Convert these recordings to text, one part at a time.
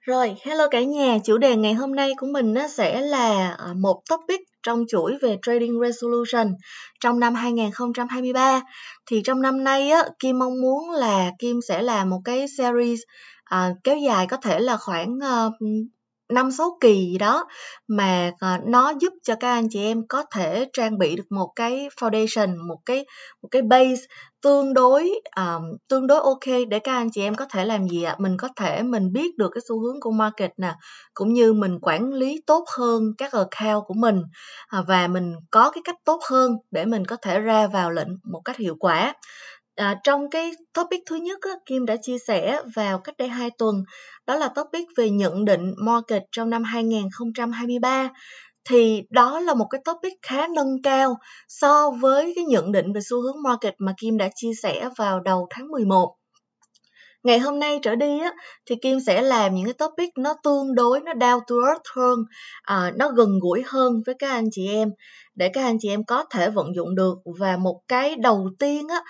Rồi, hello cả nhà. Chủ đề ngày hôm nay của mình nó sẽ là à, một topic trong chuỗi về Trading Resolution trong năm 2023. Thì trong năm nay á, Kim mong muốn là Kim sẽ làm một cái series à, kéo dài có thể là khoảng ờ, năm số kỳ gì đó mà ờ, nó giúp cho các anh chị em có thể trang bị được một cái foundation một cái một cái base tương đối um, tương đối ok để các anh chị em có thể làm gì ạ mình có thể mình biết được cái xu hướng của market nè cũng như mình quản lý tốt hơn các account của mình ờ, và mình có cái cách tốt hơn để mình có thể ra vào lệnh một cách hiệu quả À, trong cái topic thứ nhất á, Kim đã chia sẻ vào cách đây 2 tuần đó là topic về nhận định market trong năm 2023 thì đó là một cái topic khá nâng cao so với cái nhận định về xu hướng market mà Kim đã chia sẻ vào đầu tháng 11. Ngày hôm nay trở đi á, thì Kim sẽ làm những cái topic nó tương đối, nó down to earth hơn, à, nó gần gũi hơn với các anh chị em để các anh chị em có thể vận dụng được. Và một cái đầu tiên á,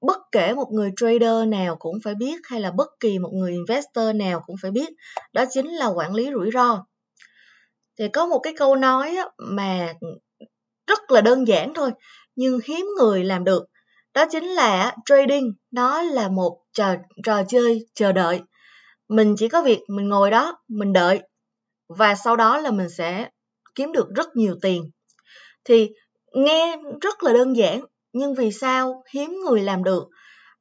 bất kể một người trader nào cũng phải biết hay là bất kỳ một người investor nào cũng phải biết đó chính là quản lý rủi ro thì có một cái câu nói mà rất là đơn giản thôi nhưng hiếm người làm được đó chính là trading nó là một trò, trò chơi chờ đợi mình chỉ có việc mình ngồi đó mình đợi và sau đó là mình sẽ kiếm được rất nhiều tiền thì nghe rất là đơn giản nhưng vì sao hiếm người làm được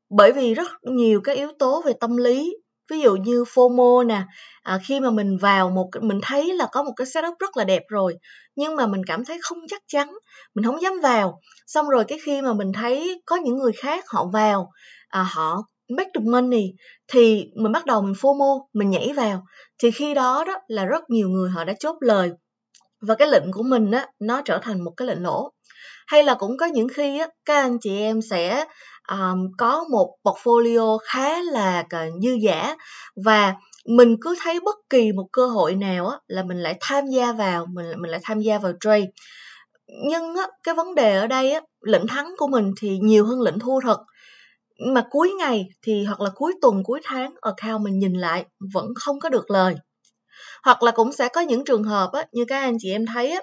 bởi vì rất nhiều cái yếu tố về tâm lý ví dụ như FOMO nè à, khi mà mình vào một mình thấy là có một cái setup rất là đẹp rồi nhưng mà mình cảm thấy không chắc chắn mình không dám vào xong rồi cái khi mà mình thấy có những người khác họ vào à, họ make the money thì mình bắt đầu mình FOMO mình nhảy vào thì khi đó đó là rất nhiều người họ đã chốt lời và cái lệnh của mình á nó trở thành một cái lệnh lỗ hay là cũng có những khi á, các anh chị em sẽ um, có một portfolio khá là dư giả và mình cứ thấy bất kỳ một cơ hội nào á, là mình lại tham gia vào mình mình lại tham gia vào trade nhưng á, cái vấn đề ở đây á, lệnh thắng của mình thì nhiều hơn lệnh thua thật mà cuối ngày thì hoặc là cuối tuần cuối tháng ở account mình nhìn lại vẫn không có được lời hoặc là cũng sẽ có những trường hợp á, như các anh chị em thấy á,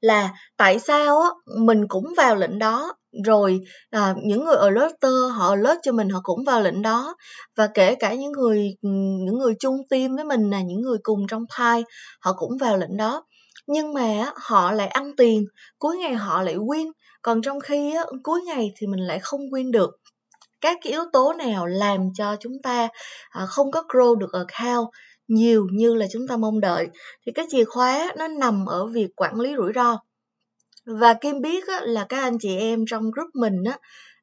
là tại sao á, mình cũng vào lệnh đó rồi à, những người alerter họ alert cho mình họ cũng vào lệnh đó và kể cả những người ừ, những người chung tim với mình là những người cùng trong thai họ cũng vào lệnh đó nhưng mà họ lại ăn tiền cuối ngày họ lại win còn trong khi á, cuối ngày thì mình lại không win được các cái yếu tố nào làm cho chúng ta à, không có grow được account nhiều như là chúng ta mong đợi thì cái chìa khóa nó nằm ở việc quản lý rủi ro và kim biết là các anh chị em trong group mình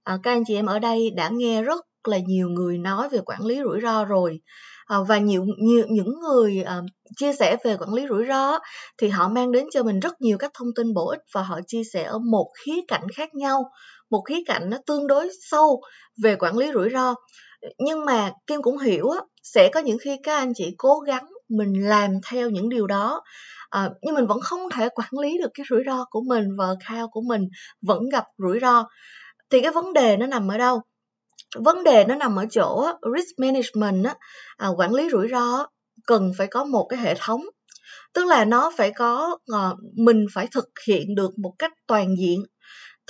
à, các anh chị em ở đây đã nghe rất là nhiều người nói về quản lý rủi ro rồi à, và nhiều, nhiều những người à, chia sẻ về quản lý rủi ro thì họ mang đến cho mình rất nhiều các thông tin bổ ích và họ chia sẻ ở một khía cạnh khác nhau một khía cạnh nó tương đối sâu về quản lý rủi ro nhưng mà kim cũng hiểu á sẽ có những khi các anh chị cố gắng mình làm theo những điều đó à, nhưng mình vẫn không thể quản lý được cái rủi ro của mình và khao của mình vẫn gặp rủi ro thì cái vấn đề nó nằm ở đâu vấn đề nó nằm ở chỗ risk management á, à, quản lý rủi ro cần phải có một cái hệ thống tức là nó phải có ờ, mình phải thực hiện được một cách toàn diện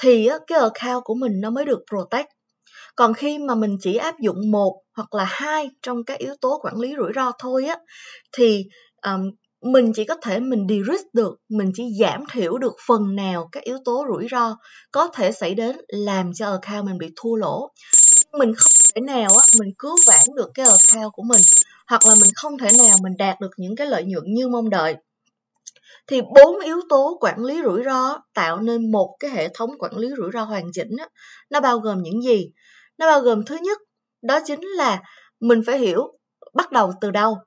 thì cái account của mình nó mới được protect còn khi mà mình chỉ áp dụng một hoặc là hai trong các yếu tố quản lý rủi ro thôi á thì um, mình chỉ có thể mình de-risk được mình chỉ giảm thiểu được phần nào các yếu tố rủi ro có thể xảy đến làm cho account mình bị thua lỗ mình không thể nào á mình cứu vãn được cái account của mình hoặc là mình không thể nào mình đạt được những cái lợi nhuận như mong đợi thì bốn yếu tố quản lý rủi ro tạo nên một cái hệ thống quản lý rủi ro hoàn chỉnh á, nó bao gồm những gì nó bao gồm thứ nhất, đó chính là mình phải hiểu bắt đầu từ đâu.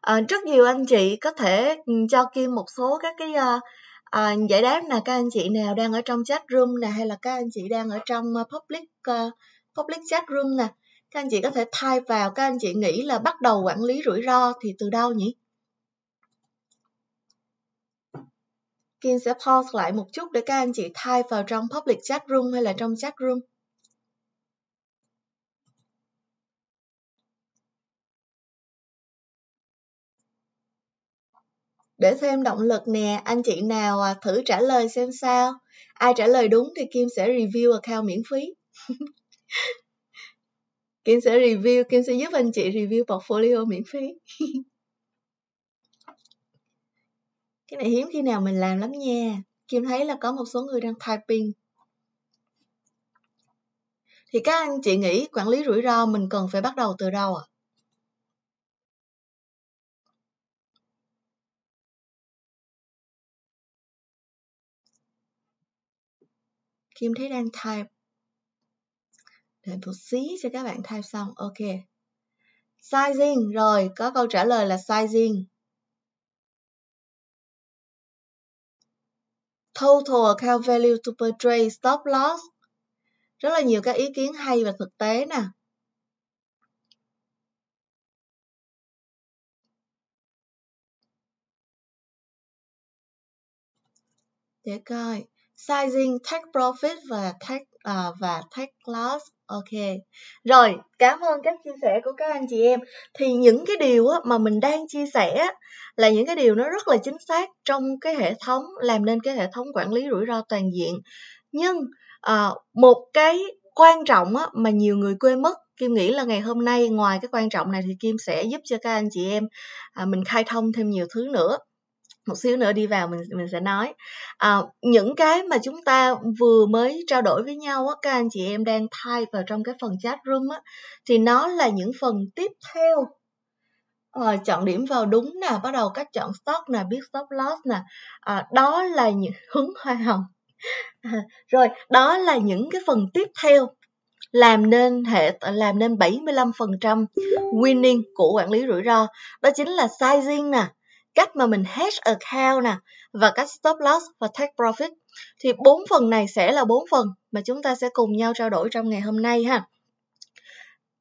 À, rất nhiều anh chị có thể ừ, cho Kim một số các cái uh, à, giải đáp là các anh chị nào đang ở trong chat room nè hay là các anh chị đang ở trong public uh, public chat room nè các anh chị có thể thay vào các anh chị nghĩ là bắt đầu quản lý rủi ro thì từ đâu nhỉ Kim sẽ pause lại một chút để các anh chị thay vào trong public chat room hay là trong chat room Để thêm động lực nè, anh chị nào à, thử trả lời xem sao. Ai trả lời đúng thì Kim sẽ review account miễn phí. Kim sẽ review, Kim sẽ giúp anh chị review portfolio miễn phí. cái này hiếm khi nào mình làm lắm nha. Kim thấy là có một số người đang typing. Thì các anh chị nghĩ quản lý rủi ro mình cần phải bắt đầu từ đâu ạ? À? Kim thấy đang type. để một xí cho các bạn type xong. Ok. Sizing. Rồi, có câu trả lời là sizing. Total account value to per stop loss. Rất là nhiều các ý kiến hay và thực tế nè. Để coi sizing, take profit và take à, và take loss. Ok. Rồi, cảm ơn các chia sẻ của các anh chị em. Thì những cái điều á, mà mình đang chia sẻ là những cái điều nó rất là chính xác trong cái hệ thống làm nên cái hệ thống quản lý rủi ro toàn diện. Nhưng à, một cái quan trọng á, mà nhiều người quên mất Kim nghĩ là ngày hôm nay ngoài cái quan trọng này thì Kim sẽ giúp cho các anh chị em à, mình khai thông thêm nhiều thứ nữa một xíu nữa đi vào mình mình sẽ nói à, những cái mà chúng ta vừa mới trao đổi với nhau á, các anh chị em đang thay vào trong cái phần chat room á, thì nó là những phần tiếp theo à, chọn điểm vào đúng nè bắt đầu cách chọn stock nè biết stop loss nè à, đó là những hướng hoa hồng à, rồi đó là những cái phần tiếp theo làm nên hệ làm nên 75% winning của quản lý rủi ro đó chính là sizing nè cách mà mình hedge account nè và cách stop loss và take profit thì bốn phần này sẽ là bốn phần mà chúng ta sẽ cùng nhau trao đổi trong ngày hôm nay ha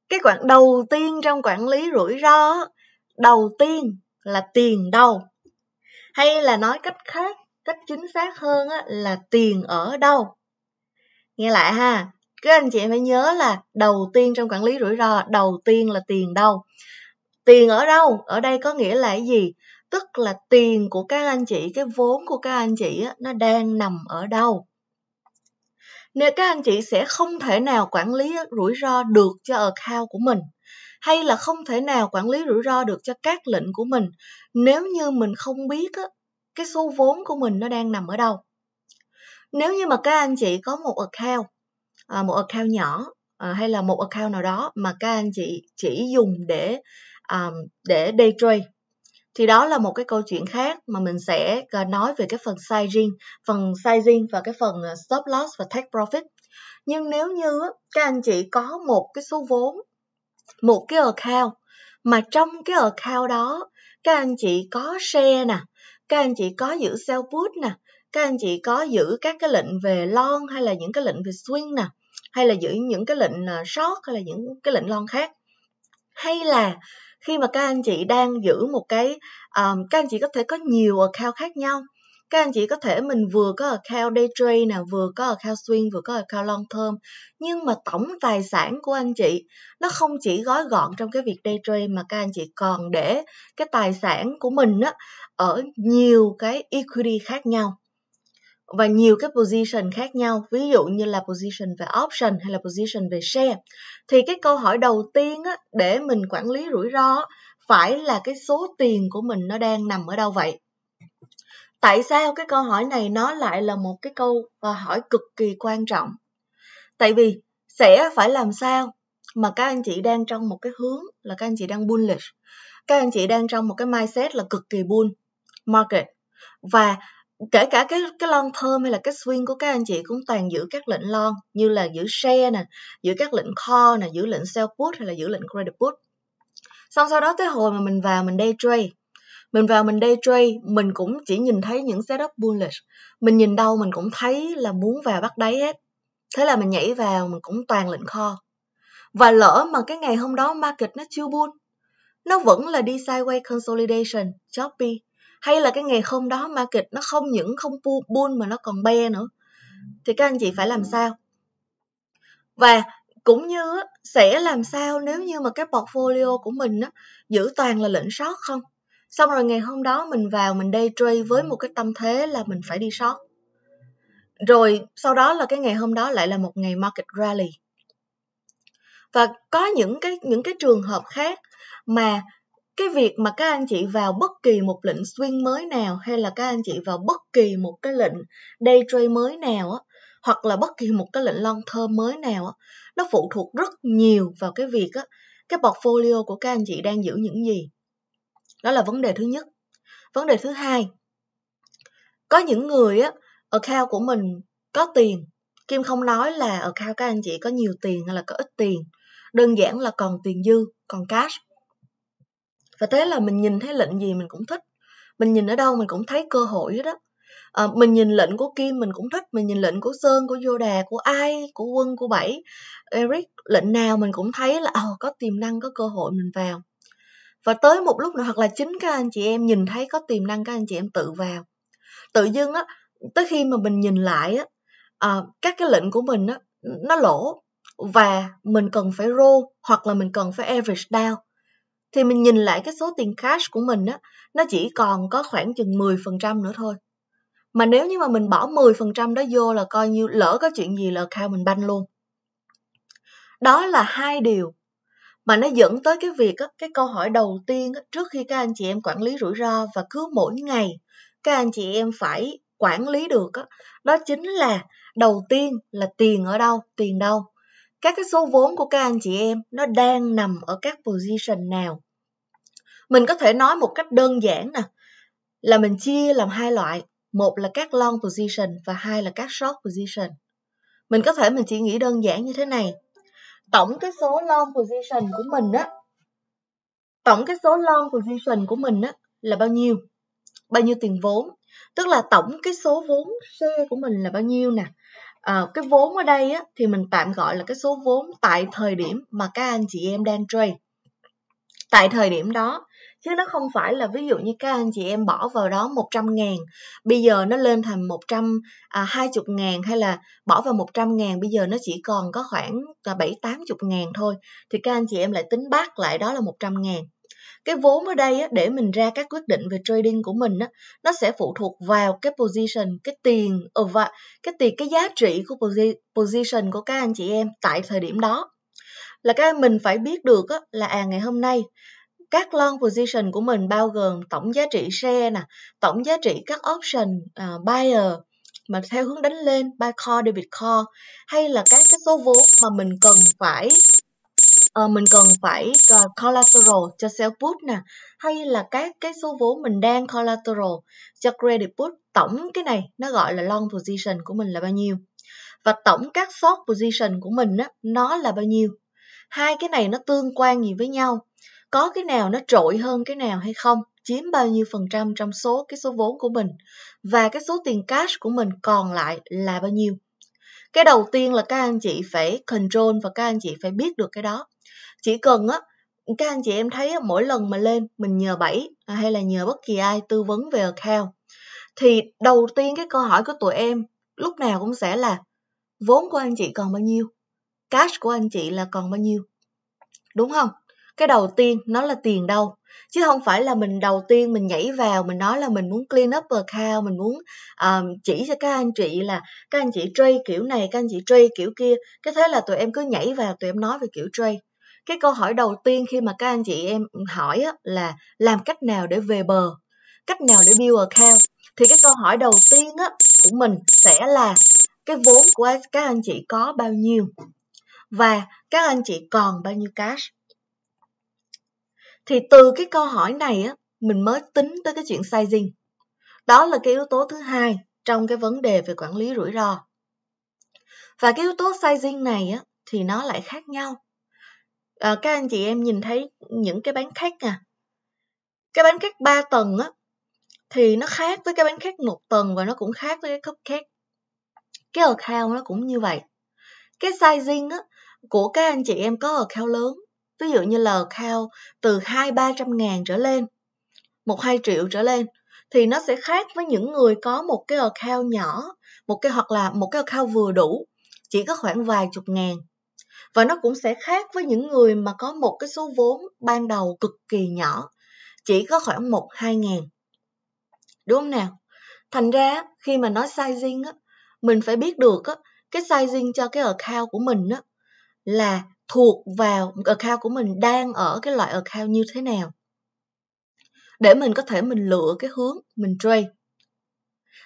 cái quản đầu tiên trong quản lý rủi ro đầu tiên là tiền đâu hay là nói cách khác cách chính xác hơn á, là tiền ở đâu nghe lại ha các anh chị phải nhớ là đầu tiên trong quản lý rủi ro đầu tiên là tiền đâu tiền ở đâu ở đây có nghĩa là cái gì tức là tiền của các anh chị cái vốn của các anh chị á, nó đang nằm ở đâu nếu các anh chị sẽ không thể nào quản lý rủi ro được cho account của mình hay là không thể nào quản lý rủi ro được cho các lệnh của mình nếu như mình không biết cái số vốn của mình nó đang nằm ở đâu nếu như mà các anh chị có một account à, một account nhỏ à, hay là một account nào đó mà các anh chị chỉ dùng để à, để day trade thì đó là một cái câu chuyện khác mà mình sẽ ờ, nói về cái phần sizing, phần sizing và cái phần ờ, stop loss và take profit. Nhưng nếu như các anh chị có một cái số vốn, một cái account mà trong cái account đó các anh chị có share nè, các anh chị có giữ sell put nè, các anh chị có giữ các cái lệnh về long hay là những cái lệnh về swing nè, hay là giữ những cái lệnh ờ, short hay là những cái lệnh long khác. Hay là khi mà các anh chị đang giữ một cái um, các anh chị có thể có nhiều account khác nhau các anh chị có thể mình vừa có account day trade nè vừa có account swing vừa có account long term nhưng mà tổng tài sản của anh chị nó không chỉ gói gọn trong cái việc day trade mà các anh chị còn để cái tài sản của mình á ở nhiều cái equity khác nhau và nhiều cái position khác nhau ví dụ như là position về option hay là position về share thì cái câu hỏi đầu tiên á, để mình quản lý rủi ro phải là cái số tiền của mình nó đang nằm ở đâu vậy tại sao cái câu hỏi này nó lại là một cái câu à, hỏi cực kỳ quan trọng tại vì sẽ phải làm sao mà các anh chị đang trong một cái hướng là các anh chị đang bullish các anh chị đang trong một cái mindset là cực kỳ bull market và kể cả cái cái lon thơm hay là cái swing của các anh chị cũng toàn giữ các lệnh lon như là giữ share nè giữ các lệnh call nè giữ lệnh sell put hay là giữ lệnh credit put xong sau đó tới hồi mà mình vào mình day trade mình vào mình day trade mình cũng chỉ nhìn thấy những setup bullish mình nhìn đâu mình cũng thấy là muốn vào bắt đáy hết thế là mình nhảy vào mình cũng toàn lệnh kho và lỡ mà cái ngày hôm đó market nó chưa bull nó vẫn là đi sideways consolidation choppy hay là cái ngày hôm đó market nó không những không bull mà nó còn be nữa thì các anh chị phải làm sao và cũng như sẽ làm sao nếu như mà cái portfolio của mình á, giữ toàn là lệnh sót không xong rồi ngày hôm đó mình vào mình day trade với một cái tâm thế là mình phải đi sót rồi sau đó là cái ngày hôm đó lại là một ngày market rally và có những cái những cái trường hợp khác mà cái việc mà các anh chị vào bất kỳ một lệnh swing mới nào hay là các anh chị vào bất kỳ một cái lệnh day trade mới nào á hoặc là bất kỳ một cái lệnh long term mới nào á nó phụ thuộc rất nhiều vào cái việc á cái portfolio của các anh chị đang giữ những gì đó là vấn đề thứ nhất vấn đề thứ hai có những người á account của mình có tiền kim không nói là account các anh chị có nhiều tiền hay là có ít tiền đơn giản là còn tiền dư còn cash và thế là mình nhìn thấy lệnh gì mình cũng thích mình nhìn ở đâu mình cũng thấy cơ hội hết đó à, ờ, mình nhìn lệnh của kim mình cũng thích mình nhìn lệnh của sơn của vô yoda của ai của quân của bảy eric lệnh nào mình cũng thấy là oh, có tiềm năng có cơ hội mình vào và tới một lúc nào hoặc là chính các anh chị em nhìn thấy có tiềm năng các anh chị em tự vào tự dưng á tới khi mà mình nhìn lại á à, các cái lệnh của mình á nó lỗ và mình cần phải roll hoặc là mình cần phải average down thì mình nhìn lại cái số tiền cash của mình á, nó chỉ còn có khoảng chừng 10% nữa thôi. Mà nếu như mà mình bỏ 10% đó vô là coi như lỡ có chuyện gì là khao mình banh luôn. Đó là hai điều mà nó dẫn tới cái việc á, cái câu hỏi đầu tiên á, trước khi các anh chị em quản lý rủi ro và cứ mỗi ngày các anh chị em phải quản lý được á, đó chính là đầu tiên là tiền ở đâu tiền đâu các cái số vốn của các anh chị em nó đang nằm ở các position nào mình có thể nói một cách đơn giản nè là mình chia làm hai loại một là các long position và hai là các short position mình có thể mình chỉ nghĩ đơn giản như thế này tổng cái số long position của mình á tổng cái số long position của mình á là bao nhiêu bao nhiêu tiền vốn tức là tổng cái số vốn share của mình là bao nhiêu nè à, cái vốn ở đây á, thì mình tạm gọi là cái số vốn tại thời điểm mà các anh chị em đang trade tại thời điểm đó chứ nó không phải là ví dụ như các anh chị em bỏ vào đó 100 ngàn bây giờ nó lên thành 100 à, 20 ngàn hay là bỏ vào 100 ngàn bây giờ nó chỉ còn có khoảng 7 80 ngàn thôi thì các anh chị em lại tính bác lại đó là 100 ngàn cái vốn ở đây á, để mình ra các quyết định về trading của mình á, nó sẽ phụ thuộc vào cái position cái tiền ờ, và cái tiền cái giá trị của position của các anh chị em tại thời điểm đó là các mình phải biết được á, là à ngày hôm nay các long position của mình bao gồm tổng giá trị share nè tổng giá trị các option uh, buyer mà theo hướng đánh lên buy call debit call hay là các cái số vốn mà mình cần phải Ờ, mình cần phải ờ, collateral cho sell put nè hay là các cái số vốn mình đang collateral cho credit put tổng cái này nó gọi là long position của mình là bao nhiêu và tổng các short position của mình á, nó là bao nhiêu hai cái này nó tương quan gì với nhau có cái nào nó trội hơn cái nào hay không chiếm bao nhiêu phần trăm trong số cái số vốn của mình và cái số tiền cash của mình còn lại là bao nhiêu cái đầu tiên là các anh chị phải control và các anh chị phải biết được cái đó chỉ cần á các anh chị em thấy mỗi lần mà lên mình nhờ bảy à, hay là nhờ bất kỳ ai tư vấn về account thì đầu tiên cái câu hỏi của tụi em lúc nào cũng sẽ là vốn của anh chị còn bao nhiêu cash của anh chị là còn bao nhiêu đúng không cái đầu tiên nó là tiền đâu chứ không phải là mình đầu tiên mình nhảy vào mình nói là mình muốn clean up account mình muốn um, chỉ cho các anh chị là các anh chị trade kiểu này các anh chị trade kiểu kia cái thế là tụi em cứ nhảy vào tụi em nói về kiểu trade cái câu hỏi đầu tiên khi mà các anh chị em hỏi là làm cách nào để về bờ cách nào để build account thì cái câu hỏi đầu tiên á, của mình sẽ là cái vốn của các anh chị có bao nhiêu và các anh chị còn bao nhiêu cash thì từ cái câu hỏi này á, mình mới tính tới cái chuyện sizing đó là cái yếu tố thứ hai trong cái vấn đề về quản lý rủi ro và cái yếu tố sizing này á, thì nó lại khác nhau à, các anh chị em nhìn thấy những cái bán khác nè à. cái bán khác 3 tầng á thì nó khác với cái bán khác một tầng và nó cũng khác với cái cupcake cái account nó cũng như vậy cái sizing á của các anh chị em có account lớn ví dụ như là account từ hai ba trăm ngàn trở lên một hai triệu trở lên thì nó sẽ khác với những người có một cái account nhỏ một cái hoặc là một cái account vừa đủ chỉ có khoảng vài chục ngàn và nó cũng sẽ khác với những người mà có một cái số vốn ban đầu cực kỳ nhỏ chỉ có khoảng một hai ngàn đúng không nào thành ra khi mà nói sizing á mình phải biết được á cái sizing cho cái account của mình á là thuộc vào account của mình đang ở cái loại account như thế nào để mình có thể mình lựa cái hướng mình trade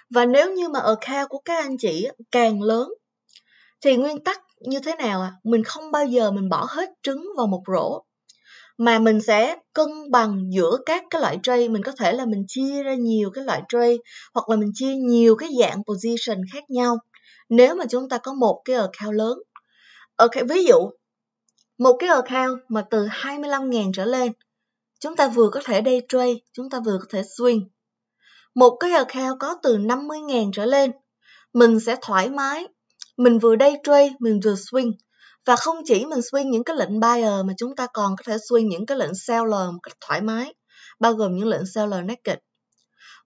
và nếu như mà account của các anh chị càng lớn thì nguyên tắc như thế nào À? Mình không bao giờ mình bỏ hết trứng vào một rổ mà mình sẽ cân bằng giữa các cái loại tray mình có thể là mình chia ra nhiều cái loại tray hoặc là mình chia nhiều cái dạng position khác nhau nếu mà chúng ta có một cái account lớn ok ví dụ một cái account mà từ 25.000 trở lên chúng ta vừa có thể day trade chúng ta vừa có thể swing một cái account có từ 50.000 trở lên mình sẽ thoải mái mình vừa day trade mình vừa swing và không chỉ mình swing những cái lệnh buyer mà chúng ta còn có thể swing những cái lệnh seller một cách thoải mái bao gồm những lệnh seller naked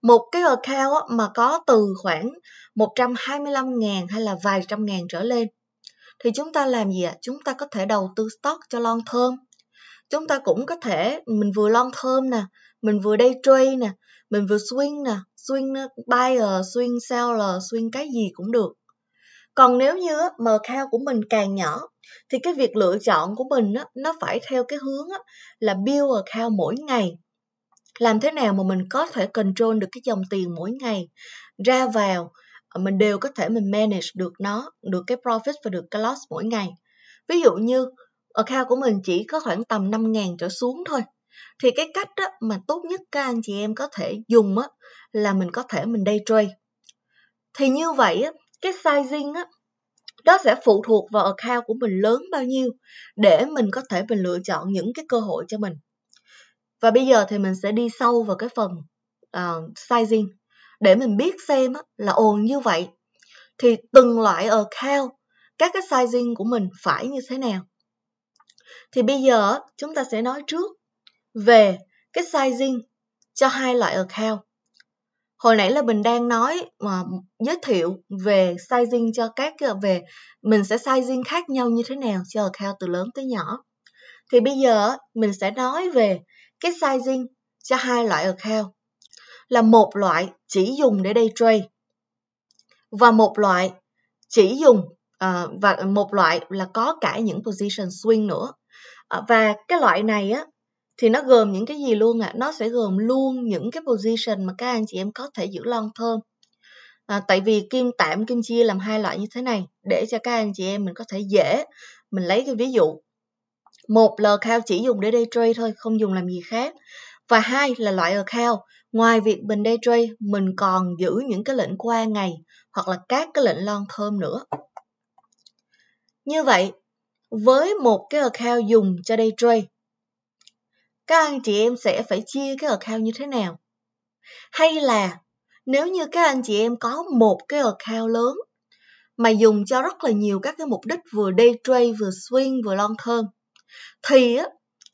một cái account mà có từ khoảng 125.000 hay là vài trăm ngàn trở lên thì chúng ta làm gì ạ? Chúng ta có thể đầu tư stock cho long thơm Chúng ta cũng có thể mình vừa long thơm nè, mình vừa day trade nè, mình vừa swing nè, swing buyer, swing seller, swing cái gì cũng được còn nếu như mờ khao của mình càng nhỏ thì cái việc lựa chọn của mình nó phải theo cái hướng là build account mỗi ngày làm thế nào mà mình có thể control được cái dòng tiền mỗi ngày ra vào ờ, mình đều có thể mình manage được nó được cái profit và được cái loss mỗi ngày ví dụ như account của mình chỉ có khoảng tầm 5 ngàn trở xuống thôi thì cái cách đó mà tốt nhất các anh chị em có thể dùng á, là mình có thể mình day trade thì như vậy cái sizing á nó sẽ phụ thuộc vào account của mình lớn bao nhiêu để mình có thể mình lựa chọn những cái cơ hội cho mình và bây giờ thì mình sẽ đi sâu vào cái phần uh, sizing để mình biết xem á, là ồn như vậy thì từng loại account các cái sizing của mình phải như thế nào thì bây giờ chúng ta sẽ nói trước về cái sizing cho hai loại account hồi nãy là mình đang nói mà ờ, giới thiệu về sizing cho các ờ, về mình sẽ sizing khác nhau như thế nào cho account từ lớn tới nhỏ thì bây giờ mình sẽ nói về cái sizing cho hai loại account là một loại chỉ dùng để day trade và một loại chỉ dùng ờ, và một loại là có cả những position swing nữa và cái loại này á thì nó gồm những cái gì luôn ạ à? nó sẽ gồm luôn những cái position mà các anh chị em có thể giữ long thơm. à, tại vì kim tạm kim chia làm hai loại như thế này để cho các anh chị em mình có thể dễ mình lấy cái ví dụ một là account chỉ dùng để day trade thôi không dùng làm gì khác và hai là loại account ngoài việc mình day trade mình còn giữ những cái lệnh qua ngày hoặc là các cái lệnh long thơm nữa như vậy với một cái account dùng cho day trade các anh chị em sẽ phải chia cái account như thế nào. Hay là nếu như các anh chị em có một cái account lớn mà dùng cho rất là nhiều các cái mục đích vừa day trade, vừa swing, vừa long term thì á,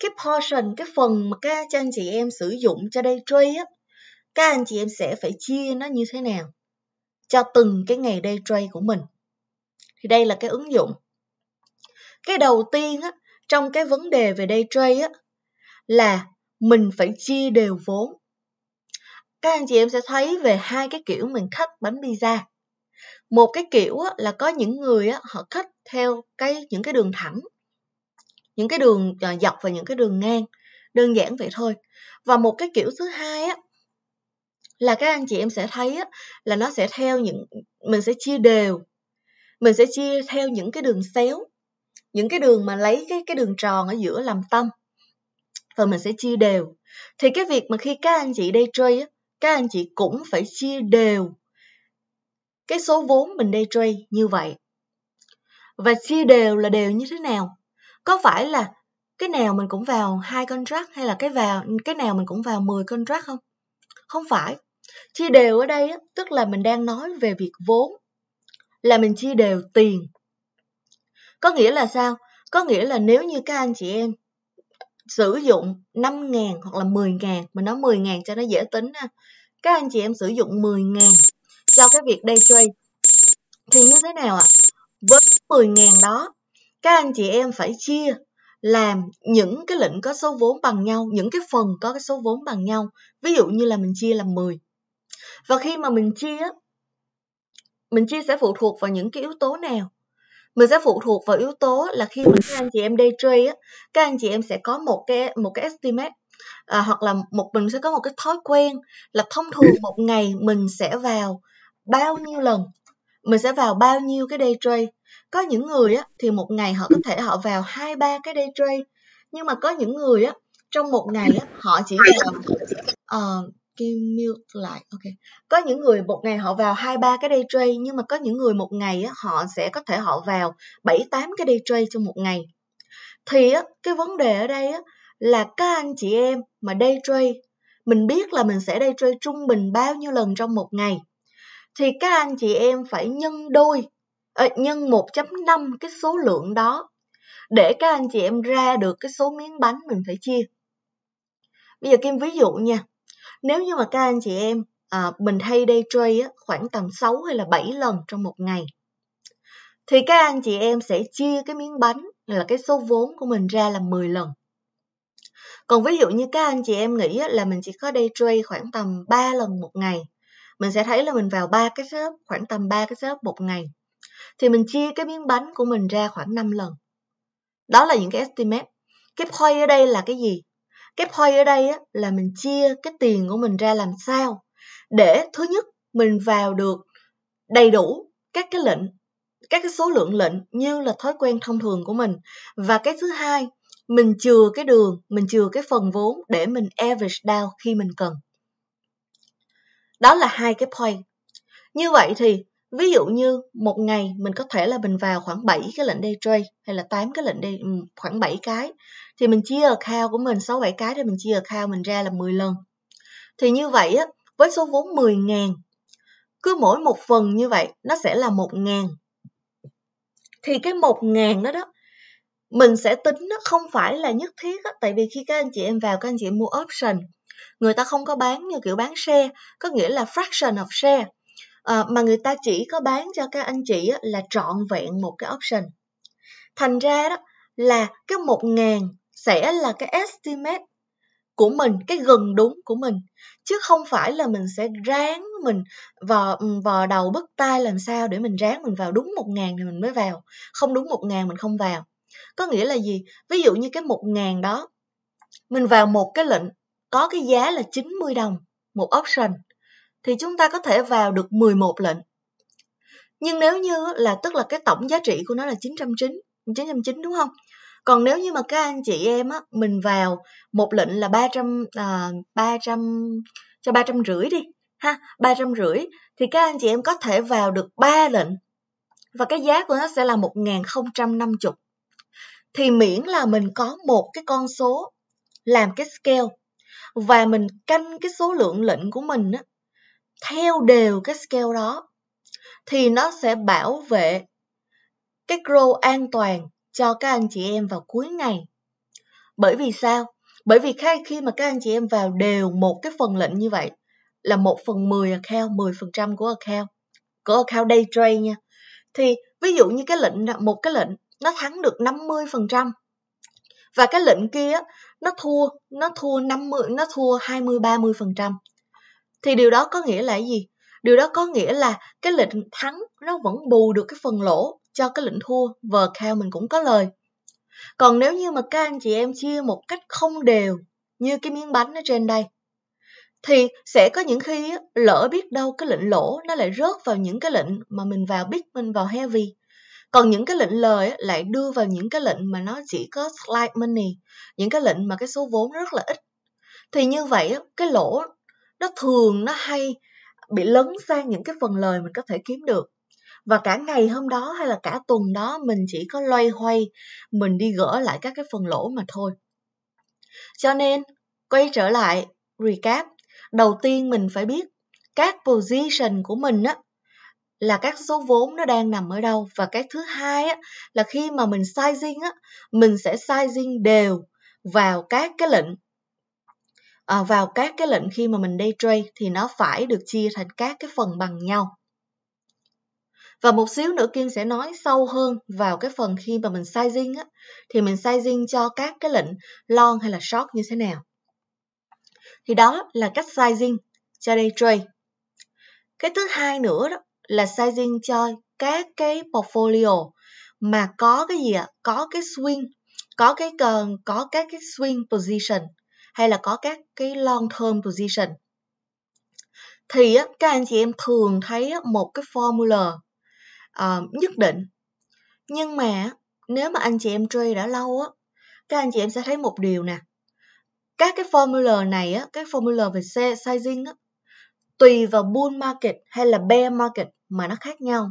cái portion, cái phần mà các anh chị em sử dụng cho day trade á, các anh chị em sẽ phải chia nó như thế nào cho từng cái ngày day trade của mình. Thì đây là cái ứng dụng. Cái đầu tiên á, trong cái vấn đề về day trade á, là mình phải chia đều vốn. Các anh chị em sẽ thấy về hai cái kiểu mình khách bánh pizza. Một cái kiểu là có những người họ khách theo cái những cái đường thẳng, những cái đường à, dọc và những cái đường ngang, đơn giản vậy thôi. Và một cái kiểu thứ hai á là các anh chị em sẽ thấy á, là nó sẽ theo những mình sẽ chia đều mình sẽ chia theo những cái đường xéo những cái đường mà lấy cái cái đường tròn ở giữa làm tâm và mình sẽ chia đều. Thì cái việc mà khi các anh chị day trade á, các anh chị cũng phải chia đều cái số vốn mình day trade như vậy. Và chia đều là đều như thế nào? Có phải là cái nào mình cũng vào hai contract hay là cái vào cái nào mình cũng vào 10 contract không? Không phải. Chia đều ở đây tức là mình đang nói về việc vốn là mình chia đều tiền. Có nghĩa là sao? Có nghĩa là nếu như các anh chị em sử dụng 5.000 hoặc là 10.000 mình nói 10.000 cho nó dễ tính ha các anh chị em sử dụng 10.000 cho cái việc day trade thì như thế nào ạ à? với 10.000 đó các anh chị em phải chia làm những cái lệnh có số vốn bằng nhau những cái phần có cái số vốn bằng nhau ví dụ như là mình chia làm 10 và khi mà mình chia mình chia sẽ phụ thuộc vào những cái yếu tố nào mình sẽ phụ thuộc vào yếu tố là khi mà các anh chị em day trade á các anh chị em sẽ có một cái một cái estimate à, hoặc là một mình sẽ có một cái thói quen là thông thường một ngày mình sẽ vào bao nhiêu lần mình sẽ vào bao nhiêu cái day trade có những người á thì một ngày họ có thể họ vào hai ba cái day trade nhưng mà có những người á trong một ngày á họ chỉ vào uh, Kim Milk lại ok có những người một ngày họ vào hai ba cái day trade nhưng mà có những người một ngày á, họ sẽ có thể họ vào bảy tám cái day trade trong một ngày thì á, cái vấn đề ở đây á, là các anh chị em mà day trade mình biết là mình sẽ day trade trung bình bao nhiêu lần trong một ngày thì các anh chị em phải nhân đôi ờ, nhân 1.5 cái số lượng đó để các anh chị em ra được cái số miếng bánh mình phải chia bây giờ kim ví dụ nha nếu như mà các anh chị em à, mình hay day trade á, khoảng tầm 6 hay là 7 lần trong một ngày thì các anh chị em sẽ chia cái miếng bánh là cái số vốn của mình ra là 10 lần còn ví dụ như các anh chị em nghĩ là mình chỉ có day trade khoảng tầm 3 lần một ngày mình sẽ thấy là mình vào ba cái setup khoảng tầm 3 cái setup một ngày thì mình chia cái miếng bánh của mình ra khoảng 5 lần đó là những cái estimate cái point ở đây là cái gì cái point ở đây á, là mình chia cái tiền của mình ra làm sao để thứ nhất mình vào được đầy đủ các cái lệnh các cái số lượng lệnh như là thói quen thông thường của mình và cái thứ hai mình chừa cái đường mình chừa cái phần vốn để mình average down khi mình cần đó là hai cái point như vậy thì Ví dụ như một ngày mình có thể là mình vào khoảng 7 cái lệnh day trade hay là 8 cái lệnh day ừ, khoảng 7 cái thì mình chia account của mình 6 7 cái thì mình chia account mình ra là 10 lần. Thì như vậy á với số vốn 10.000 cứ mỗi một phần như vậy nó sẽ là 1.000. Thì cái 1.000 đó đó mình sẽ tính nó không phải là nhất thiết á, tại vì khi các anh chị em vào các anh chị em mua option người ta không có bán như kiểu bán share có nghĩa là fraction of share Ờ, mà người ta chỉ có bán cho các anh chị là trọn vẹn một cái option thành ra đó là cái một ngàn sẽ là cái estimate của mình cái gần đúng của mình chứ không phải là mình sẽ ráng mình vào ừ, vào đầu bứt tai làm sao để mình ráng mình vào đúng một ngàn thì mình mới vào không đúng một ngàn mình không vào có nghĩa là gì ví dụ như cái một ngàn đó mình vào một cái lệnh có cái giá là 90 đồng một option thì chúng ta có thể vào được 11 lệnh. Nhưng nếu như là tức là cái tổng giá trị của nó là 909, 909 đúng không? Còn nếu như mà các anh chị em á, mình vào một lệnh là 300 à, 300 cho rưỡi đi ha, rưỡi thì các anh chị em có thể vào được 3 lệnh và cái giá của nó sẽ là 1050. Thì miễn là mình có một cái con số làm cái scale và mình canh cái số lượng lệnh của mình á, theo đều cái scale đó thì nó sẽ bảo vệ cái grow an toàn cho các anh chị em vào cuối ngày. Bởi vì sao? Bởi vì khi mà các anh chị em vào đều một cái phần lệnh như vậy là một phần 10 account, 10% của account, của account day trade nha. Thì ví dụ như cái lệnh một cái lệnh nó thắng được 50% và cái lệnh kia nó thua, nó thua 50, nó thua 20 30% thì điều đó có nghĩa là gì điều đó có nghĩa là cái lệnh thắng nó vẫn bù được cái phần lỗ cho cái lệnh thua vờ cao mình cũng có lời còn nếu như mà các anh chị em chia một cách không đều như cái miếng bánh ở trên đây thì sẽ có những khi lỡ biết đâu cái lệnh lỗ nó lại rớt vào những cái lệnh mà mình vào big mình vào heavy còn những cái lệnh lời lại đưa vào những cái lệnh mà nó chỉ có slight money những cái lệnh mà cái số vốn rất là ít thì như vậy cái lỗ nó thường nó hay bị lấn sang những cái phần lời mình có thể kiếm được và cả ngày hôm đó hay là cả tuần đó mình chỉ có loay hoay mình đi gỡ lại các cái phần lỗ mà thôi cho nên quay trở lại recap đầu tiên mình phải biết các position của mình á là các số vốn nó đang nằm ở đâu và cái thứ hai á là khi mà mình sizing á mình sẽ sizing đều vào các cái lệnh Ờ, vào các cái lệnh khi mà mình day trade thì nó phải được chia thành các cái phần bằng nhau và một xíu nữa Kim sẽ nói sâu hơn vào cái phần khi mà mình sizing á, thì mình sizing cho các cái lệnh long hay là short như thế nào. Thì đó là cách sizing cho day trade. Cái thứ hai nữa đó là sizing cho các cái portfolio mà có cái gì ạ? Có cái swing, có cái cần có các cái swing position hay là có các cái long term position thì các anh chị em thường thấy một cái formula ờ, nhất định nhưng mà nếu mà anh chị em trade đã lâu á các anh chị em sẽ thấy một điều nè các cái formula này á cái formula về sizing á tùy vào bull market hay là bear market mà nó khác nhau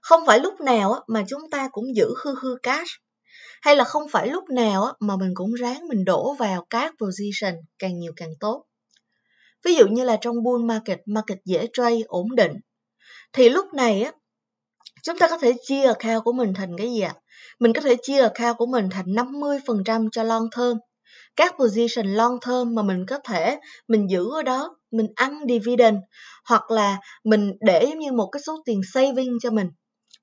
không phải lúc nào mà chúng ta cũng giữ hư hư cash hay là không phải lúc nào mà mình cũng ráng mình đổ vào các position càng nhiều càng tốt ví dụ như là trong bull market market dễ trade ổn định thì lúc này á chúng ta có thể chia account của mình thành cái gì ạ? Mình có thể chia account của mình thành 50% cho long term. Các position long term mà mình có thể mình giữ ở đó, mình ăn dividend hoặc là mình để giống như một cái số tiền saving cho mình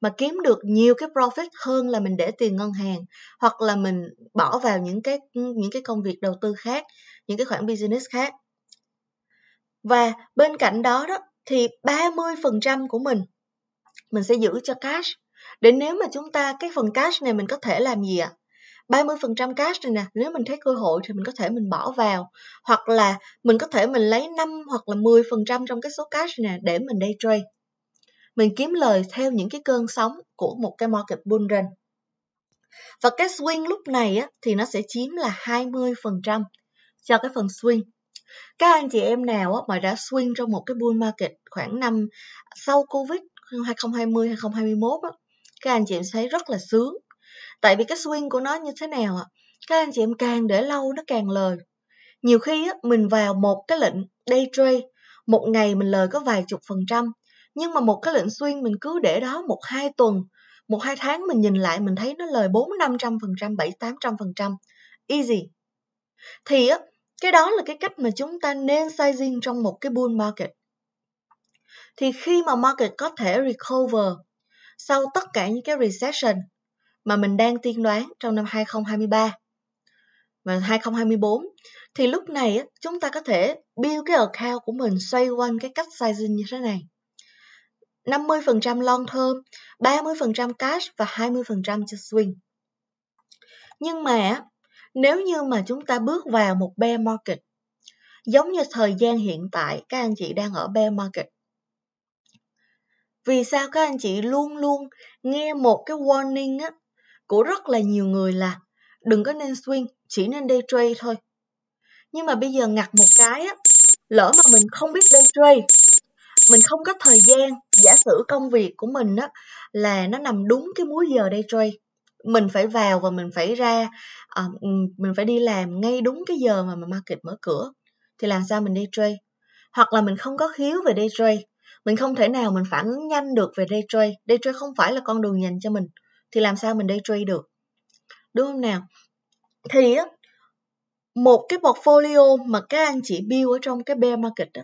mà kiếm được nhiều cái profit hơn là mình để tiền ngân hàng hoặc là mình bỏ vào những cái những cái công việc đầu tư khác những cái khoản business khác và bên cạnh đó đó thì 30% của mình mình sẽ giữ cho cash để nếu mà chúng ta cái phần cash này mình có thể làm gì ạ? 30% cash này nè, nếu mình thấy cơ hội thì mình có thể mình bỏ vào hoặc là mình có thể mình lấy 5 hoặc là 10% trong cái số cash này để mình day trade mình kiếm lời theo những cái cơn sóng của một cái market bull run. Và cái swing lúc này á, thì nó sẽ chiếm là 20% cho cái phần swing. Các anh chị em nào á, mà đã swing trong một cái bull market khoảng năm sau Covid 2020 2021 á, các anh chị em thấy rất là sướng. Tại vì cái swing của nó như thế nào ạ? Các anh chị em càng để lâu nó càng lời. Nhiều khi á, mình vào một cái lệnh day trade, một ngày mình lời có vài chục phần trăm, nhưng mà một cái lệnh xuyên mình cứ để đó một hai tuần một hai tháng mình nhìn lại mình thấy nó lời bốn năm trăm phần trăm bảy tám trăm phần trăm easy thì á cái đó là cái cách mà chúng ta nên sizing trong một cái bull market thì khi mà market có thể recover sau tất cả những cái recession mà mình đang tiên đoán trong năm 2023 và 2024 thì lúc này chúng ta có thể build cái account của mình xoay quanh cái cách sizing như thế này. 50% long term, 30% cash và 20% cho swing. Nhưng mà nếu như mà chúng ta bước vào một bear market, giống như thời gian hiện tại các anh chị đang ở bear market. Vì sao các anh chị luôn luôn nghe một cái warning á, của rất là nhiều người là đừng có nên swing, chỉ nên day trade thôi. Nhưng mà bây giờ ngặt một cái á, lỡ mà mình không biết day trade mình không có thời gian giả sử công việc của mình á là nó nằm đúng cái múi giờ day trade mình phải vào và mình phải ra uh, mình phải đi làm ngay đúng cái giờ mà market mở cửa thì làm sao mình day trade hoặc là mình không có khiếu về day trade mình không thể nào mình phản ứng nhanh được về day trade day trade không phải là con đường dành cho mình thì làm sao mình day trade được đúng không nào thì á một cái portfolio mà các anh chị build ở trong cái bear market đó,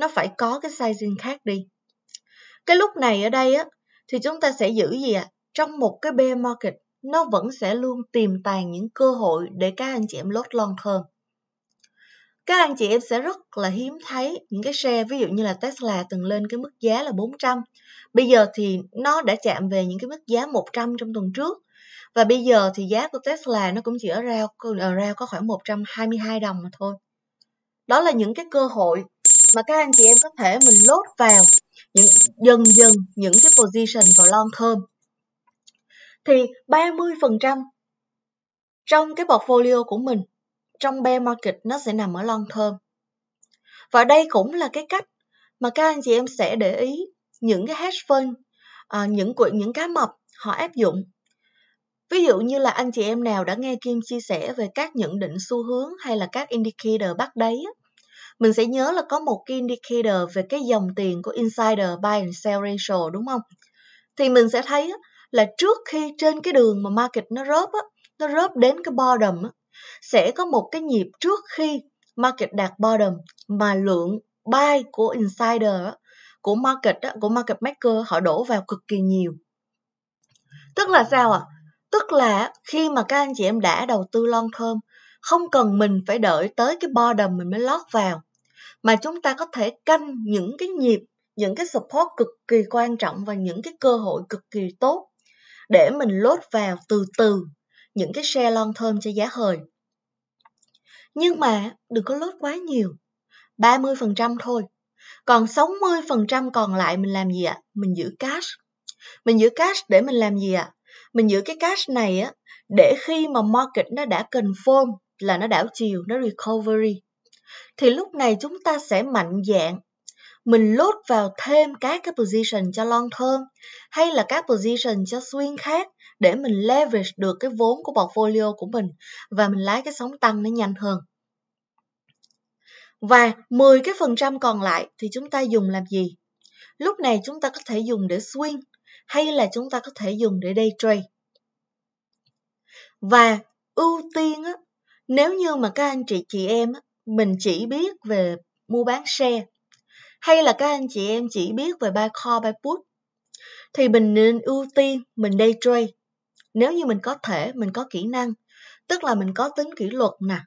nó phải có cái sizing khác đi. Cái lúc này ở đây á, thì chúng ta sẽ giữ gì ạ? À? Trong một cái bear market, nó vẫn sẽ luôn tiềm tàng những cơ hội để các anh chị em lót long hơn. Các anh chị em sẽ rất là hiếm thấy những cái xe ví dụ như là Tesla từng lên cái mức giá là 400. Bây giờ thì nó đã chạm về những cái mức giá 100 trong tuần trước. Và bây giờ thì giá của Tesla nó cũng chỉ ở rao, ở rao có khoảng 122 đồng mà thôi. Đó là những cái cơ hội mà các anh chị em có thể mình lốt vào những dần dần những cái position vào long term thì 30% trong cái portfolio của mình trong bear market nó sẽ nằm ở long term và đây cũng là cái cách mà các anh chị em sẽ để ý những cái hedge fund à, những quỹ những cá mập họ áp dụng ví dụ như là anh chị em nào đã nghe kim chia sẻ về các nhận định xu hướng hay là các indicator bắt đáy á, mình sẽ nhớ là có một cái indicator về cái dòng tiền của insider buy and sell ratio đúng không? Thì mình sẽ thấy là trước khi trên cái đường mà market nó rớp á, nó rớp đến cái bottom á, sẽ có một cái nhịp trước khi market đạt bottom mà lượng buy của insider á, của market á, của market maker họ đổ vào cực kỳ nhiều. Tức là sao ạ? À? Tức là khi mà các anh chị em đã đầu tư long term không cần mình phải đợi tới cái bottom mình mới lót vào mà chúng ta có thể canh những cái nhịp những cái support cực kỳ quan trọng và những cái cơ hội cực kỳ tốt để mình lốt vào từ từ những cái xe lon thơm, cho giá hời. Nhưng mà đừng có lốt quá nhiều, 30% thôi. Còn 60% còn lại mình làm gì ạ? Mình giữ cash. Mình giữ cash để mình làm gì ạ? Mình giữ cái cash này á để khi mà market nó đã confirm là nó đảo chiều, nó recovery thì lúc này chúng ta sẽ mạnh dạng mình lốt vào thêm các cái position cho long term hay là các position cho swing khác để mình leverage được cái vốn của portfolio của mình và mình lái cái sóng tăng nó nhanh hơn. Và 10 cái phần trăm còn lại thì chúng ta dùng làm gì? Lúc này chúng ta có thể dùng để swing hay là chúng ta có thể dùng để day trade. Và ưu tiên á, nếu như mà các anh chị chị em á, mình chỉ biết về mua bán xe hay là các anh chị em chỉ biết về buy call buy put thì mình nên ưu tiên mình day trade nếu như mình có thể mình có kỹ năng tức là mình có tính kỷ luật nè